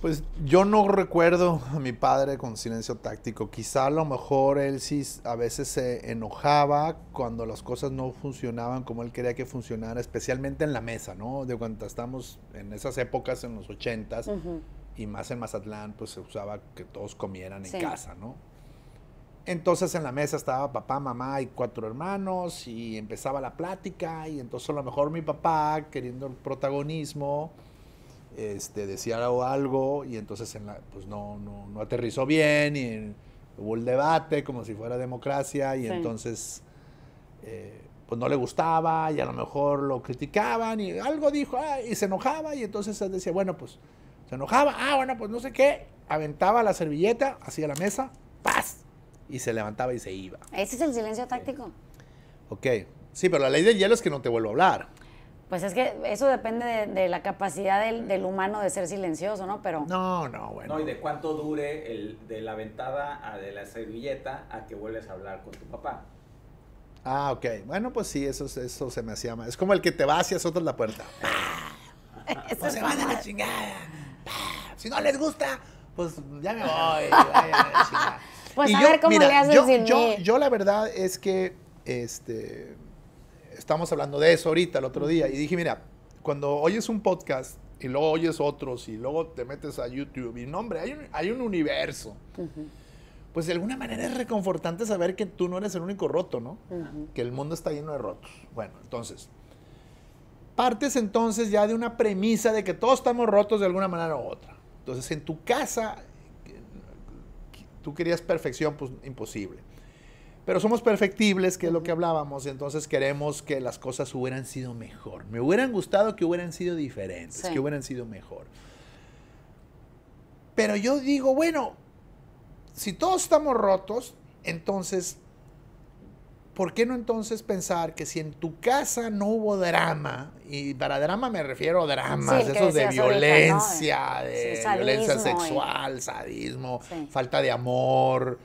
Pues yo no recuerdo a mi padre con silencio táctico. Quizá a lo mejor él sí a veces se enojaba cuando las cosas no funcionaban como él quería que funcionara, especialmente en la mesa, ¿no? De cuando estamos en esas épocas, en los ochentas, y más en Mazatlán, pues se usaba que todos comieran en casa, ¿no? Entonces en la mesa estaba papá, mamá y cuatro hermanos y empezaba la plática y entonces a lo mejor mi papá queriendo el protagonismo este, decía algo y entonces en la, pues no, no, no, aterrizó bien y hubo el debate como si fuera democracia y entonces eh, pues no le gustaba y a lo mejor lo criticaban y algo dijo ah, y se enojaba y entonces decía, bueno, pues se enojaba, ah, bueno, pues no sé qué, aventaba la servilleta hacia la mesa, ¡paz! Y se levantaba y se iba. Ese es el silencio táctico. Ok, sí, pero la ley del hielo es que no te vuelvo a hablar. Pues es que eso depende de, la capacidad del, humano de ser silencioso, ¿no? Pero... No, no, bueno. No, y de cuánto dure el, de la ventada a de la servilleta a que vuelves a hablar con tu papá. Ah, ok. Bueno, pues sí, eso, eso se me hacía más. Es como el que te va hacia nosotros la puerta. Pues se van a la chingada. Si no les gusta, pues ya me voy. pues a ver cómo le haces yo, sin yo, yo la verdad es que este estamos hablando de eso ahorita el otro día y dije, mira, cuando oyes un podcast y luego oyes otros y luego te metes a YouTube y no, hombre, hay un, universo. Pues de alguna manera es reconfortante saber que tú no eres el único roto, ¿no? Que el mundo está lleno de rotos. Bueno, entonces, partes entonces ya de una premisa de que todos estamos rotos de alguna manera u otra. Entonces, en tu casa, tú querías perfección, pues imposible pero somos perfectibles, que es lo que hablábamos, entonces queremos que las cosas hubieran sido mejor. Me hubieran gustado que hubieran sido diferentes, que hubieran sido mejor. Pero yo digo, bueno, si todos estamos rotos, entonces, ¿por qué no entonces pensar que si en tu casa no hubo drama, y para drama me refiero a dramas, esos de violencia, de violencia sexual, sadismo, falta de amor,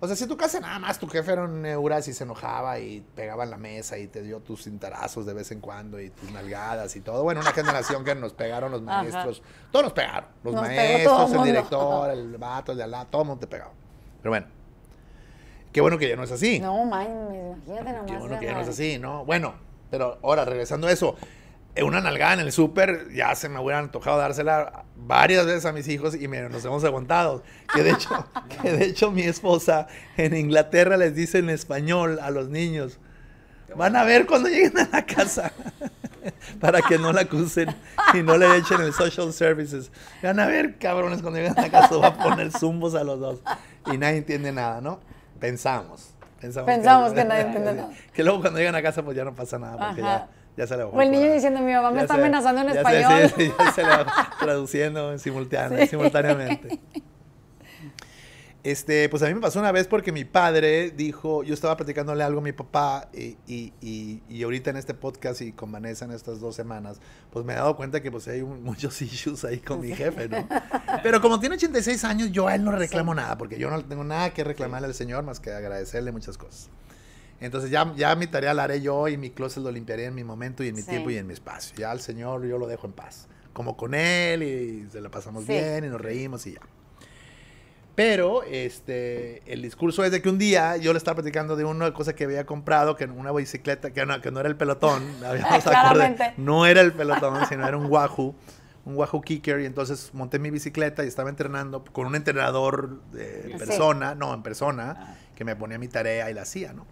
o sea, si tú tu nada más tu jefe era un neuras y se enojaba y pegaba en la mesa y te dio tus cintarazos de vez en cuando y tus nalgadas y todo. Bueno, una generación que nos pegaron los maestros. Todos nos pegaron. Los maestros, el, director, el vato, el de alá, todo el mundo te pegaba. Pero bueno, qué bueno que ya no es así. No, man, imagínate Qué bueno que ya no es así, ¿no? Bueno, pero ahora regresando a eso, una nalgada en el súper, ya se me hubieran antojado dársela varias veces a mis hijos y nos hemos aguantado. Que de, hecho, que de hecho mi esposa en Inglaterra les dice en español a los niños, van a ver cuando lleguen a la casa para que no la acusen y no le echen el social services. Van a ver, cabrones, cuando lleguen a la casa va a poner zumbos a los dos y nadie entiende nada, ¿no? Pensamos. Pensamos, pensamos que, nadie entiende nada. Que luego cuando llegan a casa pues ya no pasa nada porque ya ya se O el niño diciendo, mi mamá me está amenazando en español. ya se traduciendo en simultáneamente. Este, pues a mí me pasó una vez porque mi padre dijo, yo estaba platicándole algo a mi papá y, ahorita en este podcast y con Vanessa en estas dos semanas, pues me he dado cuenta que pues hay muchos issues ahí con mi jefe, ¿no? Pero como tiene 86 años, yo a él no reclamo nada porque yo no tengo nada que reclamarle al Señor más que agradecerle muchas cosas. Entonces ya, ya mi tarea la haré yo y mi closet lo limpiaré en mi momento y en mi tiempo y en mi espacio. Ya al Señor yo lo dejo en paz. Como con Él y se la pasamos bien y nos reímos y ya. Pero este, el discurso es de que un día yo le estaba platicando de una cosa que había comprado, que una bicicleta, que no, que no era el pelotón, no era el pelotón, sino era un Wahoo, un Wahoo Kicker, y entonces monté mi bicicleta y estaba entrenando con un entrenador de persona, no, en persona, que me ponía mi tarea y la hacía, ¿no?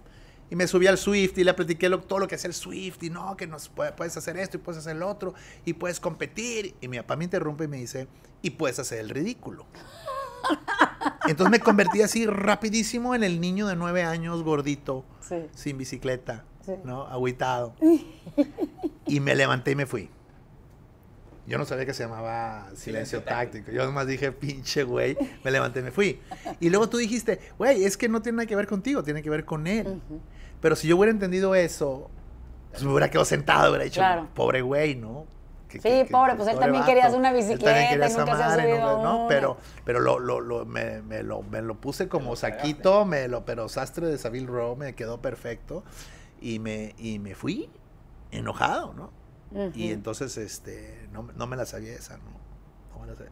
Y me subí al Swift y le platiqué todo lo que es el Swift y no, que nos puedes hacer esto y puedes hacer el otro y puedes competir. Y mi papá me interrumpe y me dice, y puedes hacer el ridículo. Entonces me convertí así rapidísimo en el niño de nueve años gordito, sin bicicleta, ¿no? Agüitado. y me levanté y me fui. Yo no sabía que se llamaba silencio, táctico. Yo nomás dije, pinche güey, me levanté y me fui. Y luego tú dijiste, güey, es que no tiene nada que ver contigo, tiene que ver con él. Pero si yo hubiera entendido eso, pues me hubiera quedado sentado, hubiera dicho, pobre güey, ¿no? sí, pobre, pues él también quería hacer una bicicleta nunca pero, pero lo, me, lo, puse como saquito, me lo, pero sastre de Savile Row me quedó perfecto y me, y me fui enojado, ¿no? Y entonces, este, no, me la sabía esa, ¿no? no me la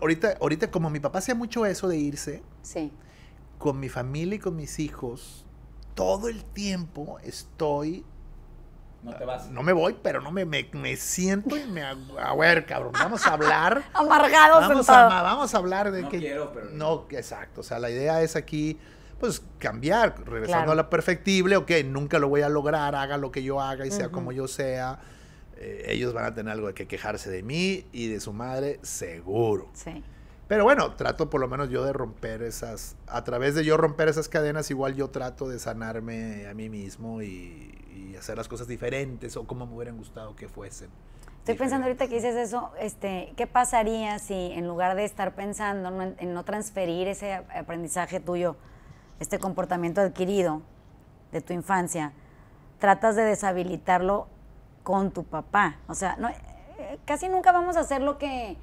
ahorita, ahorita, como mi papá hacía mucho eso de irse, con mi familia y con mis hijos, todo el tiempo estoy no te vas. Eh, no me voy, pero no me, me, siento y me... A ver, cabrón, vamos a hablar. Amargados vamos a, vamos a hablar de no Quiero, pero... No, exacto. O sea, la idea es aquí, pues, cambiar. Regresando a la perfectible. Ok, nunca lo voy a lograr. Haga lo que yo haga y sea como yo sea. Eh, ellos van a tener algo de que quejarse de mí y de su madre, seguro. Sí. Pero bueno, trato por lo menos yo de romper esas, a través de yo romper esas cadenas, igual yo trato de sanarme a mí mismo y, hacer las cosas diferentes o como me hubieran gustado que fuesen. Estoy pensando ahorita que dices eso, este, ¿qué pasaría si en lugar de estar pensando en, no transferir ese aprendizaje tuyo, este comportamiento adquirido de tu infancia, tratas de deshabilitarlo con tu papá? O sea, no, eh, casi nunca vamos a hacer lo que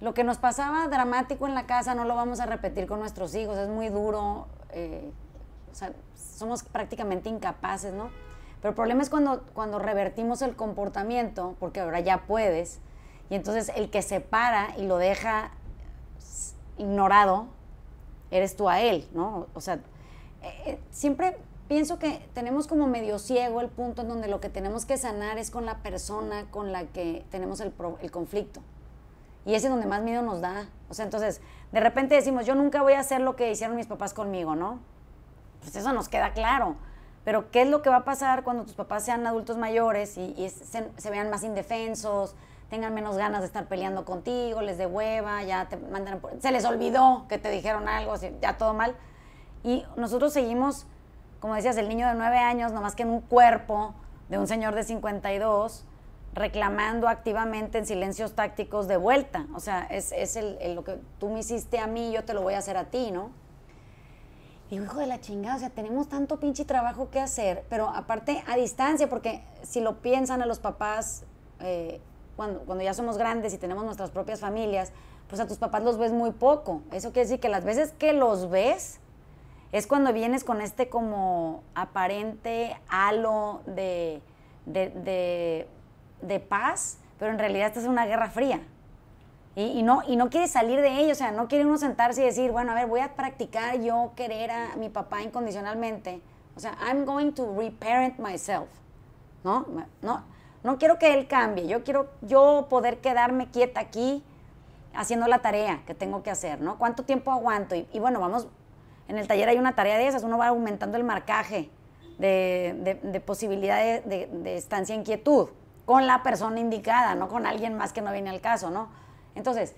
lo que nos pasaba dramático en la casa no lo vamos a repetir con nuestros hijos, es muy duro, eh, o sea, somos prácticamente incapaces, ¿no? Pero el problema es cuando, cuando revertimos el comportamiento, porque ahora ya puedes, y entonces el que se para y lo deja ignorado, eres tú a él, ¿no? O sea, eh, eh, siempre pienso que tenemos como medio ciego el punto en donde lo que tenemos que sanar es con la persona con la que tenemos el conflicto. Y ese es donde más miedo nos da. O sea, entonces, de repente decimos, yo nunca voy a hacer lo que hicieron mis papás conmigo, ¿no? Pues eso nos queda claro. Pero ¿qué es lo que va a pasar cuando tus papás sean adultos mayores y, se, vean más indefensos, tengan menos ganas de estar peleando contigo, les de hueva, ya te mandan, por, se les olvidó que te dijeron algo, ya todo mal? Y nosotros seguimos, como decías, el niño de nueve años, nomás que en un cuerpo de un señor de 52 reclamando activamente en silencios tácticos de vuelta. O sea, es, lo que tú me hiciste a mí, yo te lo voy a hacer a ti, ¿no? Y hijo de la chingada, o sea, tenemos tanto pinche trabajo que hacer, pero aparte a distancia, porque si lo piensan a los papás, eh, cuando, cuando ya somos grandes y tenemos nuestras propias familias, pues a tus papás los ves muy poco. Eso quiere decir que las veces que los ves es cuando vienes con este como aparente halo de, de de paz, pero en realidad esta es una guerra fría. Y, no, y no quiere salir de ello, o sea, no quiere uno sentarse y decir, bueno, a ver, voy a practicar yo querer a mi papá incondicionalmente. O sea, I'm going to reparent myself. ¿No? No, no quiero que él cambie, yo quiero yo poder quedarme quieta aquí haciendo la tarea que tengo que hacer, ¿no? ¿Cuánto tiempo aguanto? Y, bueno, vamos, en el taller hay una tarea de esas, uno va aumentando el marcaje de, posibilidades de posibilidad de estancia en quietud con la persona indicada, no con alguien más que no viene al caso, ¿no? Entonces,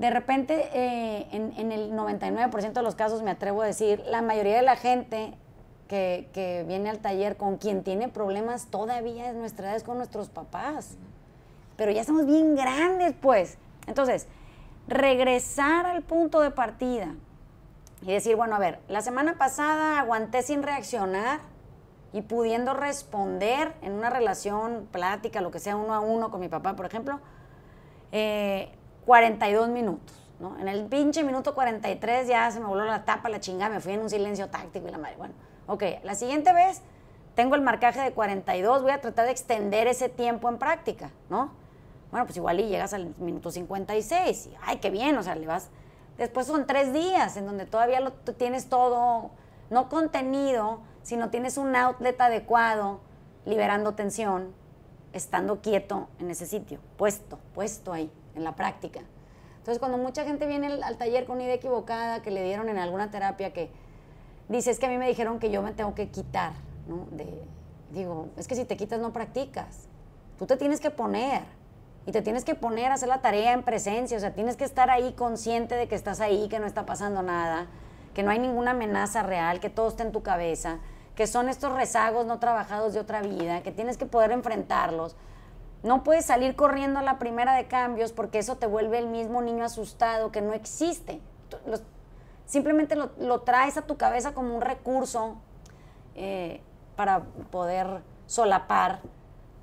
de repente, eh, en, el 99% de los casos, me atrevo a decir, la mayoría de la gente que, que, viene al taller con quien tiene problemas todavía es nuestra edad, es con nuestros papás. Pero ya estamos bien grandes, pues. Entonces, regresar al punto de partida y decir, bueno, a ver, la semana pasada aguanté sin reaccionar, y pudiendo responder en una relación, plática, lo que sea, uno a uno con mi papá, por ejemplo, 42 eh, minutos. ¿no? En el pinche minuto 43 ya se me voló la tapa, la chingada, me fui en un silencio táctico y la madre. Bueno, ok, la siguiente vez tengo el marcaje de 42, voy a tratar de extender ese tiempo en práctica, ¿no? Bueno, pues igual y llegas al minuto 56, y, ay, qué bien, o sea, le vas... Después son tres días en donde todavía lo tienes todo no contenido, no tienes un outlet adecuado, liberando tensión, estando quieto en ese sitio, puesto, puesto ahí, en la práctica. Entonces, cuando mucha gente viene al, taller con una idea equivocada que le dieron en alguna terapia que dice, es que a mí me dijeron que yo me tengo que quitar, digo, es que si te quitas no practicas, tú te tienes que poner y te tienes que poner a hacer la tarea en presencia, o sea, tienes que estar ahí consciente de que estás ahí, que no está pasando nada, que no hay ninguna amenaza real, que todo está en tu cabeza, que son estos rezagos no trabajados de otra vida, que tienes que poder enfrentarlos. No puedes salir corriendo a la primera de cambios porque eso te vuelve el mismo niño asustado que no existe. simplemente lo, traes a tu cabeza como un recurso eh, para poder solapar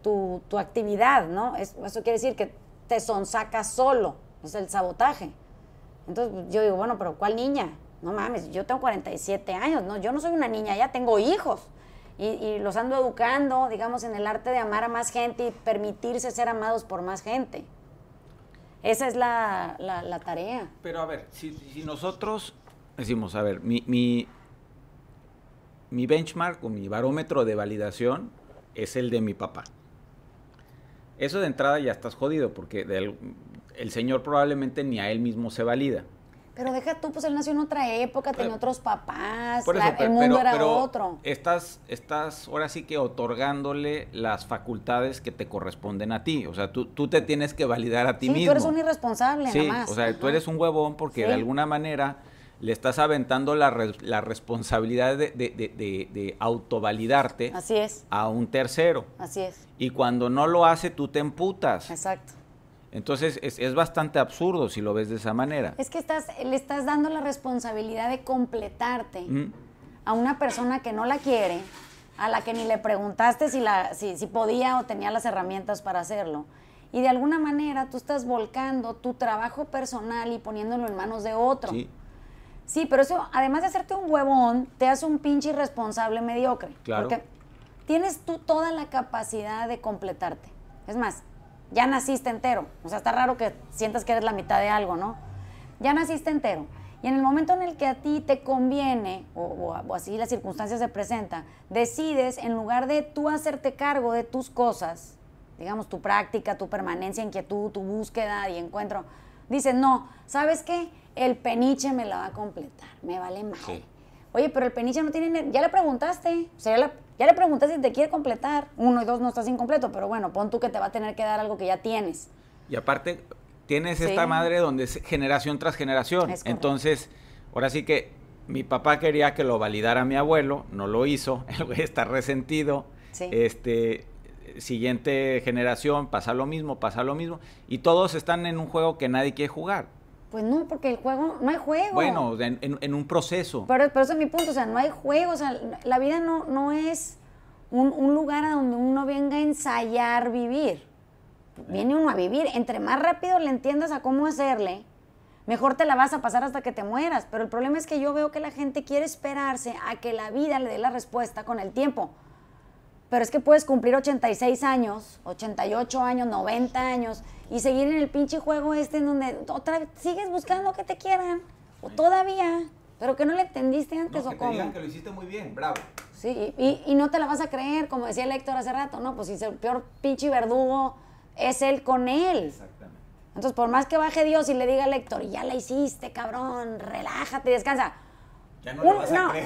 tu, tu actividad, ¿no? eso quiere decir que te sonsacas solo, es el sabotaje. Entonces yo digo, bueno, pero ¿cuál niña? no mames, yo tengo 47 años, no, yo no soy una niña, ya tengo hijos. Y, los ando educando, digamos, en el arte de amar a más gente y permitirse ser amados por más gente. Esa es la, tarea. Pero a ver, si, nosotros decimos, a ver, mi, mi, benchmark o mi barómetro de validación es el de mi papá. Eso de entrada ya estás jodido porque el señor probablemente ni a él mismo se valida. Pero deja tú, pues él nació en otra época, tenía otros papás, el mundo era otro. Estás, estás ahora sí que otorgándole las facultades que te corresponden a ti. O sea, tú, tú te tienes que validar a ti mismo. tú eres un irresponsable, sí, O sea, tú eres un huevón porque de alguna manera le estás aventando la, responsabilidad de, de, de, autovalidarte a un tercero. Así es. Y cuando no lo hace, tú te emputas. Exacto. Entonces es, bastante absurdo si lo ves de esa manera. Es que estás, le estás dando la responsabilidad de completarte a una persona que no la quiere, a la que ni le preguntaste si, la, si, si podía o tenía las herramientas para hacerlo. Y de alguna manera tú estás volcando tu trabajo personal y poniéndolo en manos de otro. Sí. pero eso, además de hacerte un huevón, te hace un pinche irresponsable mediocre. Claro. Porque tienes tú toda la capacidad de completarte. Es más, ya naciste entero. O sea, está raro que sientas que eres la mitad de algo, ¿no? Ya naciste entero. Y en el momento en el que a ti te conviene, o, así las circunstancias se presentan, decides, en lugar de tú hacerte cargo de tus cosas, digamos, tu práctica, tu permanencia, inquietud, tu búsqueda y encuentro, dices, no, ¿sabes qué? El peniche me la va a completar, me vale mal. Oye, pero el peniche no tiene... Ya le preguntaste, o sea, la, ya le pregunté si te quiere completar. Uno y dos no estás incompleto, pero bueno, pon tú que te va a tener que dar algo que ya tienes. Y aparte, tienes esta madre donde es generación tras generación. Entonces, ahora sí que mi papá quería que lo validara mi abuelo, no lo hizo, el güey está resentido. Este, siguiente generación pasa lo mismo, pasa lo mismo. Y todos están en un juego que nadie quiere jugar. Pues no, porque el juego, no hay juego. Bueno, en, un proceso. Pero, pero ese es mi punto, o sea, no hay juego, o sea, la vida no, no es un, un lugar a donde uno venga a ensayar vivir. Viene uno a vivir, entre más rápido le entiendas a cómo hacerle, mejor te la vas a pasar hasta que te mueras. Pero el problema es que yo veo que la gente quiere esperarse a que la vida le dé la respuesta con el tiempo pero es que puedes cumplir 86 años, 88 años, 90 años y seguir en el pinche juego este en donde otra vez sigues buscando que te quieran o todavía, pero que no le entendiste antes o cómo. Te que lo hiciste muy bien, bravo. Sí, y, no te la vas a creer, como decía el Héctor hace rato, ¿no? Pues si el peor pinche verdugo es él con él. Exactamente. Entonces, por más que baje Dios y le diga al Héctor, ya la hiciste, cabrón, relájate, descansa no,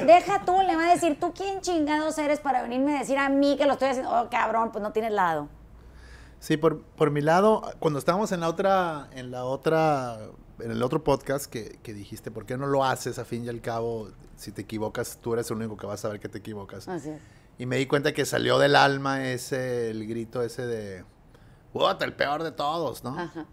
deja tú, le va a decir, ¿tú quién chingados eres para venirme a decir a mí que lo estoy haciendo? Oh, cabrón, pues no tienes lado. Sí, por, mi lado, cuando estábamos en la otra, en la otra, en el otro podcast que, dijiste, ¿por qué no lo haces a fin y al cabo? Si te equivocas, tú eres el único que vas a saber que te equivocas. Así Y me di cuenta que salió del alma ese, el grito ese de, ¡What! El peor de todos, ¿no? Ajá.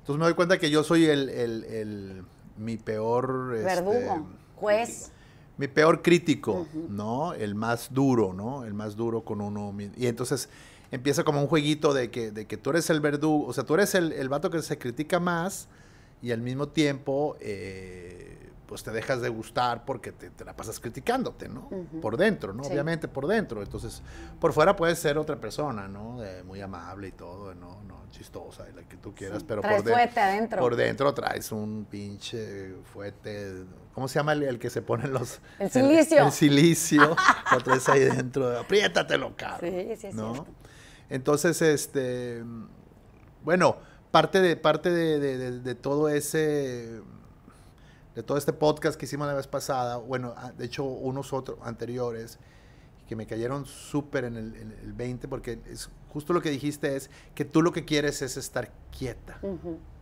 Entonces me doy cuenta que yo soy el, el, el mi peor... Este, Verdugo. Juez. Pues, mi peor crítico, ¿no? El más duro, ¿no? El más duro con uno Y entonces empieza como un jueguito de que, de que tú eres el verdugo, o sea, tú eres el, el vato que se critica más y al mismo tiempo, eh, pues te dejas de gustar porque te, la pasas criticándote, ¿no? Por dentro, ¿no? Obviamente por dentro. Entonces, por fuera puedes ser otra persona, ¿no? muy amable y todo, ¿no? no chistosa y la que tú quieras, pero por, dentro por dentro traes un pinche fuete ¿Cómo se llama el, que se ponen los. El silicio. El, silicio. lo traes ahí dentro. Apriétatelo, cabrón. Sí, sí, sí. ¿no? Entonces, este. Bueno, parte de, parte de, todo ese de todo este podcast que hicimos la vez pasada, bueno, ah, de hecho unos otros anteriores, que me cayeron súper en el, 20, porque es, justo lo que dijiste es que tú lo que quieres es estar quieta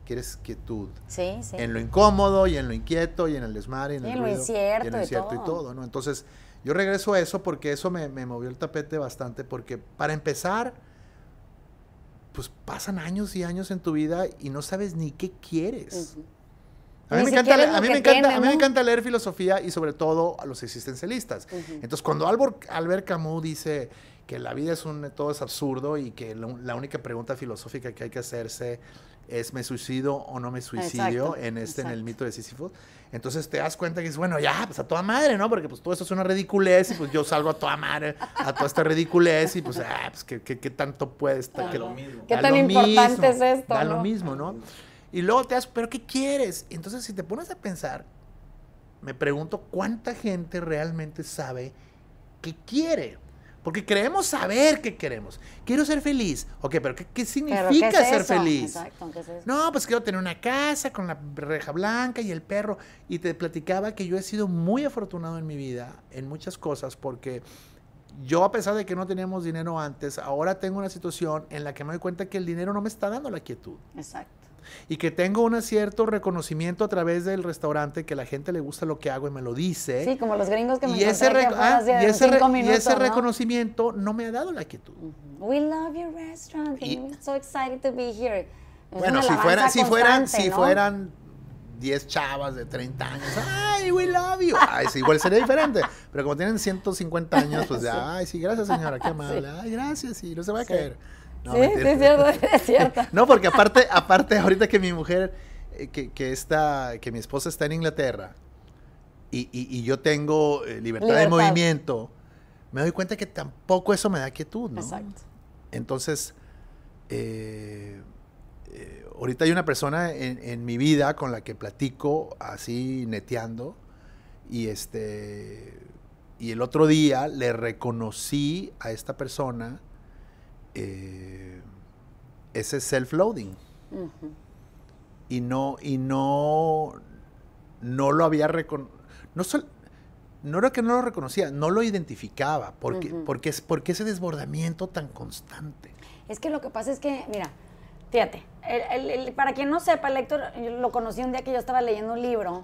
quieres quietud. Sí, sí. En lo incómodo y en lo inquieto y en el desmadre y en, y el, ruido, en lo incierto y todo. ¿no? Entonces, yo regreso a eso porque eso me, movió el tapete bastante porque para empezar, pues pasan años y años en tu vida y no sabes ni qué quieres. A mí, me encanta, leer filosofía y sobre todo a los existencialistas. Entonces, cuando Albert, Albert Camus dice, que la vida es un, todo es absurdo y que la única pregunta filosófica que hay que hacerse es me suicido o no me suicidio en este en el mito de Sísifo. Entonces te das cuenta que es bueno, ya, pues a toda madre, ¿no? Porque pues todo eso es una ridiculez y pues yo salgo a toda madre a toda esta ridiculez y pues, ah, pues, ¿qué, qué, tanto puede estar? Que lo mismo. ¿Qué tan importante es esto? Da lo mismo, ¿no? Y luego te das, pero ¿qué quieres? Entonces si te pones a pensar, me pregunto cuánta gente realmente sabe qué quiere. Porque creemos saber qué queremos. Quiero ser feliz. Ok, pero ¿qué, significa ser feliz? Exacto, No, pues quiero tener una casa con la reja blanca y el perro. Y te platicaba que yo he sido muy afortunado en mi vida, en muchas cosas, porque yo a pesar de que no teníamos dinero antes, ahora tengo una situación en la que me doy cuenta que el dinero no me está dando la quietud. Exacto y que tengo un cierto reconocimiento a través del restaurante, que la gente le gusta lo que hago y me lo dice. Sí, como los gringos que me y ese, ah, y ese, y ese reconocimiento no me ha dado la quietud. We love your restaurant so excited to be here. bueno, si, si fueran, si fueran 10 chavas de 30 años, ay, we love you. Ay, igual sería diferente. Pero como tienen 150 años, pues ay, sí, gracias señora, qué amable. Ay, gracias, Y no se va a caer sí, es cierto, es cierto. no, porque aparte, aparte, ahorita que mi mujer, eh, que, está, que mi esposa está en Inglaterra y, yo tengo eh, libertad, de movimiento, me doy cuenta que tampoco eso me da quietud, ¿no? Exacto. Entonces, eh, ahorita hay una persona en, en, mi vida con la que platico así neteando y este y el otro día le reconocí a esta persona eh, ese self-loading. Y no, y no, no lo había reconocido. No, era que no lo reconocía, no lo identificaba. porque qué porque, ese desbordamiento tan constante? Es que lo que pasa es que, mira, fíjate, para quien no sepa, el Héctor, lo conocí un día que yo estaba leyendo un libro.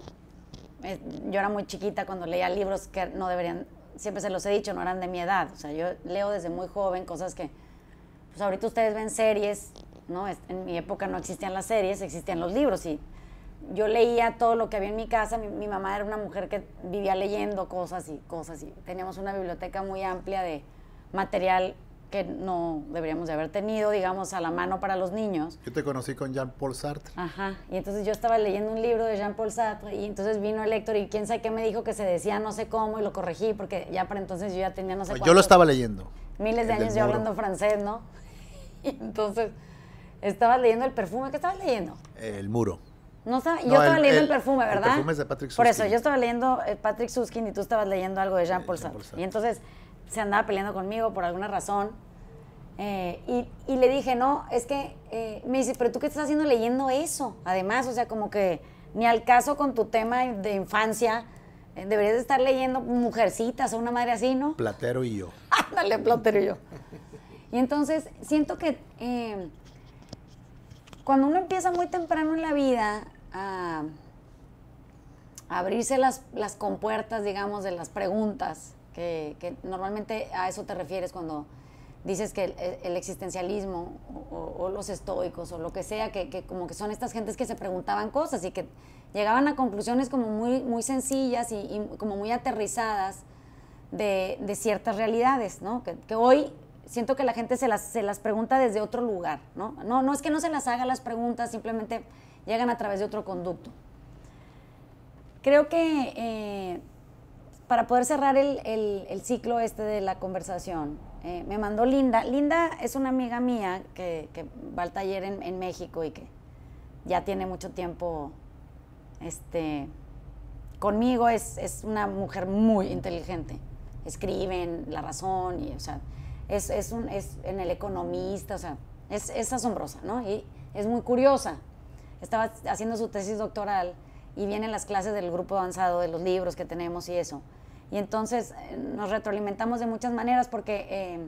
Yo era muy chiquita cuando leía libros que no deberían, siempre se los he dicho, no eran de mi edad. O sea, yo leo desde muy joven cosas que pues ahorita ustedes ven series, ¿no? En mi época no existían las series, existían los libros y yo leía todo lo que había en mi casa. Mi, mamá era una mujer que vivía leyendo cosas y cosas y teníamos una biblioteca muy amplia de material que no deberíamos de haber tenido, digamos, a la mano para los niños. Yo te conocí con Jean-Paul Sartre. Ajá, y entonces yo estaba leyendo un libro de Jean-Paul Sartre y entonces vino el Héctor y quién sabe qué me dijo que se decía no sé cómo y lo corregí porque ya para entonces yo ya tenía no sé cuánto. Yo lo estaba leyendo miles de años yo hablando francés, ¿no? entonces, estabas leyendo el perfume, ¿qué estabas leyendo? El muro. No yo estaba leyendo el, perfume, ¿verdad? El perfume es de Patrick Suskin. Por eso, yo estaba leyendo eh, Patrick Suskin y tú estabas leyendo algo de Jean eh, Paul Sartre. Y entonces se andaba peleando conmigo por alguna razón. Eh, y, le dije, no, es que me dice, pero tú qué estás haciendo leyendo eso, además, o sea, como que ni al caso con tu tema de infancia, eh, deberías estar leyendo Mujercitas o una madre así, ¿no? Platero y yo. Ándale, Platero y yo. Y entonces siento que eh, cuando uno empieza muy temprano en la vida a, abrirse las, compuertas, digamos, de las preguntas, que, normalmente a eso te refieres cuando dices que el, existencialismo o, los estoicos o lo que sea, que como que son estas gentes que se preguntaban cosas y que llegaban a conclusiones como muy, muy sencillas y, como muy aterrizadas de, ciertas realidades, ¿no? Que, hoy siento que la gente se las, se las pregunta desde otro lugar, ¿no? ¿no? es que no se las haga las preguntas, simplemente llegan a través de otro conducto. Creo que eh, para poder cerrar el, ciclo este de la conversación, eh, me mandó Linda. Linda es una amiga mía que, va al taller en, en México y que ya tiene mucho tiempo este, conmigo es, una mujer muy inteligente. escribe en La Razón y, o sea, es, un, en el economista, o sea, es, asombrosa, ¿no? Y es muy curiosa. Estaba haciendo su tesis doctoral y vienen las clases del grupo avanzado, de los libros que tenemos y eso. Y entonces eh, nos retroalimentamos de muchas maneras porque eh,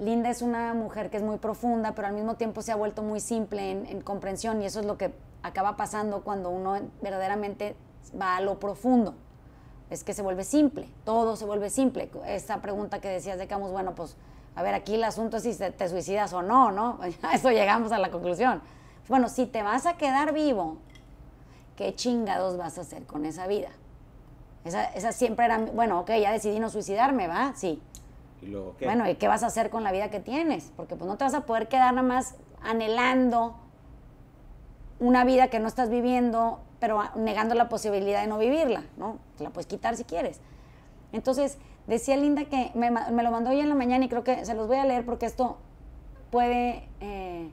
Linda es una mujer que es muy profunda, pero al mismo tiempo se ha vuelto muy simple en comprensión y eso es lo que acaba pasando cuando uno verdaderamente va a lo profundo. Es que se vuelve simple, todo se vuelve simple. Esa pregunta que decías de Camus, bueno, pues a ver, aquí el asunto es si te, suicidas o no, ¿no? eso llegamos a la conclusión. Bueno, si te vas a quedar vivo, ¿qué chingados vas a hacer con esa vida? Esa, siempre era, bueno, ok, ya decidí no suicidarme, ¿va? Sí. ¿Y Bueno, ¿y qué vas a hacer con la vida que tienes? Porque pues no te vas a poder quedar nada más anhelando una vida que no estás viviendo, pero negando la posibilidad de no vivirla, ¿no? la puedes quitar si quieres. Entonces, decía Linda que me, me lo mandó hoy en la mañana y creo que se los voy a leer porque esto puede eh,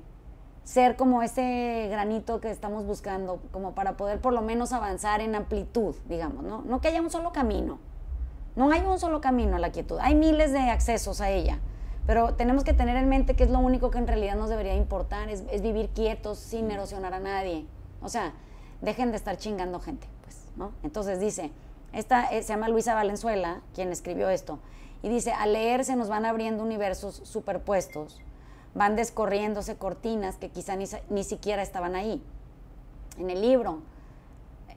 ser como ese granito que estamos buscando, como para poder por lo menos avanzar en amplitud, digamos, ¿no? No que haya un solo camino. No hay un solo camino a la quietud. Hay miles de accesos a ella. Pero tenemos que tener en mente que es lo único que en realidad nos debería importar, es, vivir quietos sin erosionar a nadie. O sea, dejen de estar chingando gente, pues, ¿no? Entonces dice, esta eh, se llama Luisa Valenzuela, quien escribió esto, y dice, al leer se nos van abriendo universos superpuestos, van descorriéndose cortinas que quizá ni, ni siquiera estaban ahí, en el libro,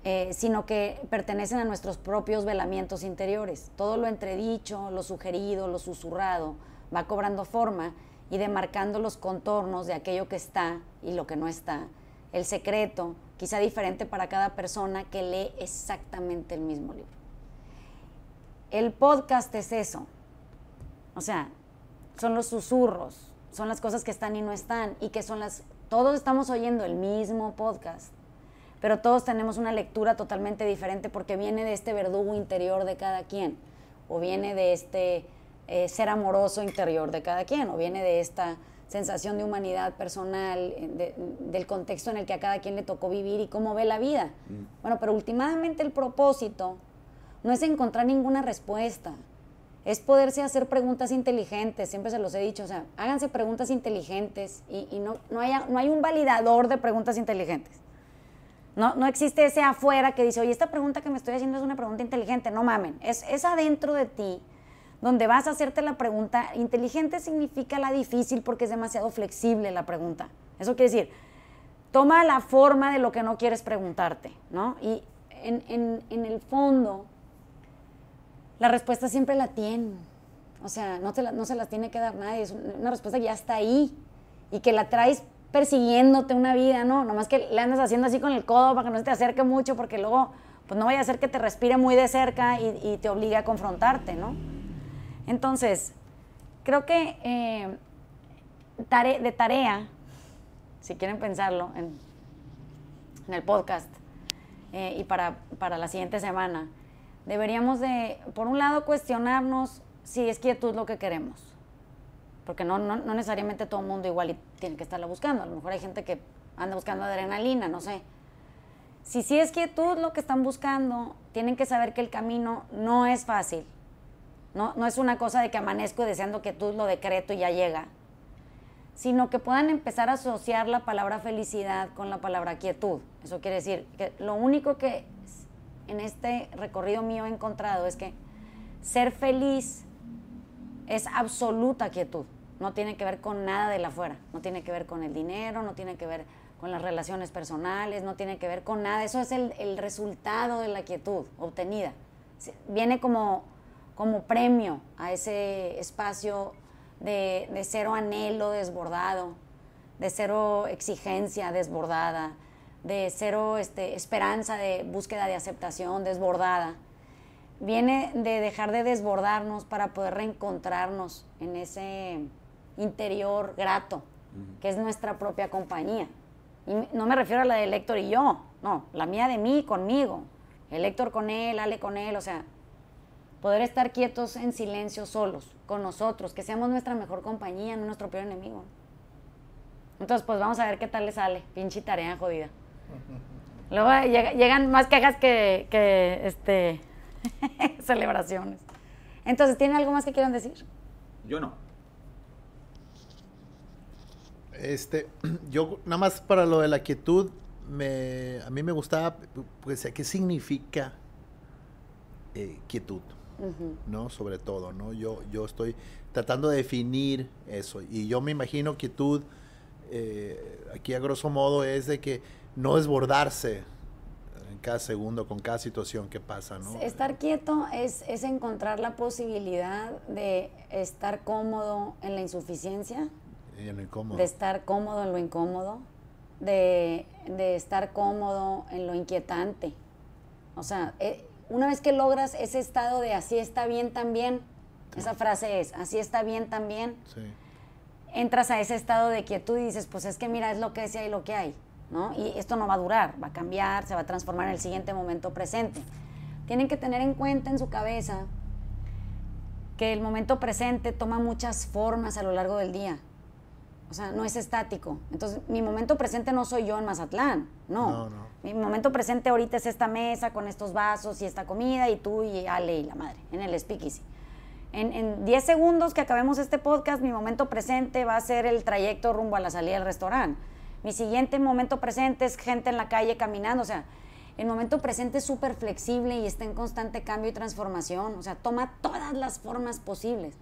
eh, sino que pertenecen a nuestros propios velamientos interiores. Todo lo entredicho, lo sugerido, lo susurrado, va cobrando forma y demarcando los contornos de aquello que está y lo que no está. El secreto, quizá diferente para cada persona que lee exactamente el mismo libro. El podcast es eso. O sea, son los susurros, son las cosas que están y no están y que son las... Todos estamos oyendo el mismo podcast, pero todos tenemos una lectura totalmente diferente porque viene de este verdugo interior de cada quien o viene de este eh, ser amoroso interior de cada quien, o viene de esta sensación de humanidad personal, eh, del contexto en el que a cada quien le tocó vivir y cómo ve la vida. Mm. Bueno, pero últimamente el propósito no es encontrar ninguna respuesta, es poderse hacer preguntas inteligentes, siempre se los he dicho, o sea, háganse preguntas inteligentes y, no, no, haya, no hay un validador de preguntas inteligentes. No, no existe ese afuera que dice, oye, esta pregunta que me estoy haciendo es una pregunta inteligente, no mamen, es, es adentro de ti donde vas a hacerte la pregunta. Inteligente significa la difícil porque es demasiado flexible la pregunta. Eso quiere decir, toma la forma de lo que no quieres preguntarte, ¿no? Y en, el fondo, la respuesta siempre la tiene. O sea, no, se la, se las tiene que dar nadie. Es una respuesta que ya está ahí y que la traes persiguiéndote una vida, ¿no? Nomás que la andas haciendo así con el codo para que no se te acerque mucho porque luego, pues no vaya a ser que te respire muy de cerca y, y te obligue a confrontarte, ¿no? Entonces, creo que eh, de tarea, si quieren pensarlo en, el podcast eh, y para, la siguiente semana, deberíamos de, por un lado, cuestionarnos si es quietud lo que queremos. Porque no, no, necesariamente todo el mundo igual y tiene que estarla buscando. A lo mejor hay gente que anda buscando adrenalina, no sé. Si sí es quietud lo que están buscando, tienen que saber que el camino no es fácil no, no es una cosa de que amanezco deseando que tú lo decreto y ya llega, sino que puedan empezar a asociar la palabra felicidad con la palabra quietud. Eso quiere decir que lo único que en este recorrido mío he encontrado es que ser feliz es absoluta quietud. No tiene que ver con nada de la fuera. No tiene que ver con el dinero, no tiene que ver con las relaciones personales, no tiene que ver con nada. Eso es el, el resultado de la quietud obtenida. Viene como como premio a ese espacio de, cero anhelo desbordado, de cero exigencia desbordada, de cero este, esperanza de búsqueda de aceptación desbordada. Viene de dejar de desbordarnos para poder reencontrarnos en ese interior grato, que es nuestra propia compañía. Y no me refiero a la de Héctor y yo, no, la mía de mí conmigo. El Héctor con él, Ale con él, o sea, poder estar quietos en silencio solos, con nosotros, que seamos nuestra mejor compañía, no nuestro peor enemigo. Entonces, pues vamos a ver qué tal le sale, pinche tarea jodida. Luego eh, llegan más quejas que, este, celebraciones. Entonces, ¿tienen algo más que quieran decir? Yo no. Este, yo nada más para lo de la quietud, a mí me gustaba, pues, ¿qué significa eh, quietud? ¿no? Sobre todo, ¿no? Yo, yo estoy tratando de definir eso. Y yo me imagino quietud, eh, aquí a grosso modo, es de que no desbordarse en cada segundo con cada situación que pasa, ¿no? Estar quieto es, encontrar la posibilidad de estar cómodo en la insuficiencia. De estar cómodo en lo incómodo. De, estar cómodo en lo inquietante. O sea, eh, una vez que logras ese estado de así está bien también, esa frase es, así está bien también, entras a ese estado de quietud y dices, pues es que mira, es lo que es y lo que hay, ¿no? Y esto no va a durar, va a cambiar, se va a transformar en el siguiente momento presente. Tienen que tener en cuenta en su cabeza que el momento presente toma muchas formas a lo largo del día. O sea, no es estático. Entonces, mi momento presente no soy yo en Mazatlán, no. no, Mi momento presente ahorita es esta mesa con estos vasos y esta comida y tú y Ale y la madre, en el speakeasy. En 10 segundos que acabemos este podcast, mi momento presente va a ser el trayecto rumbo a la salida del restaurante. Mi siguiente momento presente es gente en la calle caminando. O sea, el momento presente es súper flexible y está en constante cambio y transformación. O sea, toma todas las formas posibles.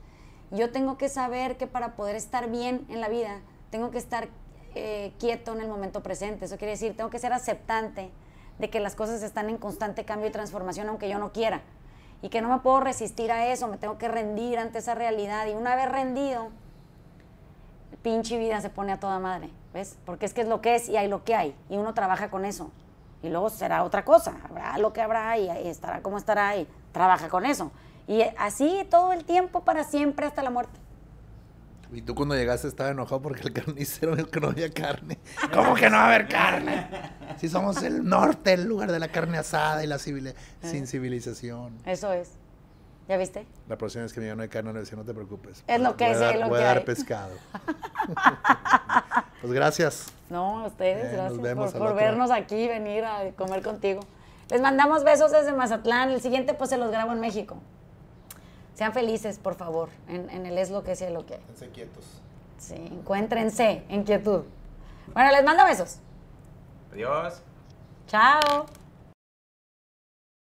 Yo tengo que saber que para poder estar bien en la vida, tengo que estar eh, quieto en el momento presente. Eso quiere decir, tengo que ser aceptante de que las cosas están en constante cambio y transformación, aunque yo no quiera. Y que no me puedo resistir a eso, me tengo que rendir ante esa realidad. Y una vez rendido, pinche vida se pone a toda madre, ¿ves? Porque es que es lo que es y hay lo que hay. Y uno trabaja con eso. Y luego será otra cosa. Habrá lo que habrá y estará como estará y trabaja con eso. Y así todo el tiempo, para siempre, hasta la muerte. Y tú cuando llegaste estaba enojado porque el carnicero no había carne. ¿Cómo que no va a haber carne? Si somos el norte, el lugar de la carne asada y la civil ah. sin civilización. Eso es. ¿Ya viste? La próxima vez que me digan no hay carne, no, no te preocupes. Es lo que lo a dar pescado. pues gracias. No, a ustedes, gracias por, por vernos aquí, venir a comer contigo. Les mandamos besos desde Mazatlán. El siguiente pues se los grabo en México. Sean felices, por favor, en, el es lo que es y lo que hay. Encuéntrense quietos. Sí, encuéntrense en quietud. Bueno, les mando besos. Adiós. Chao.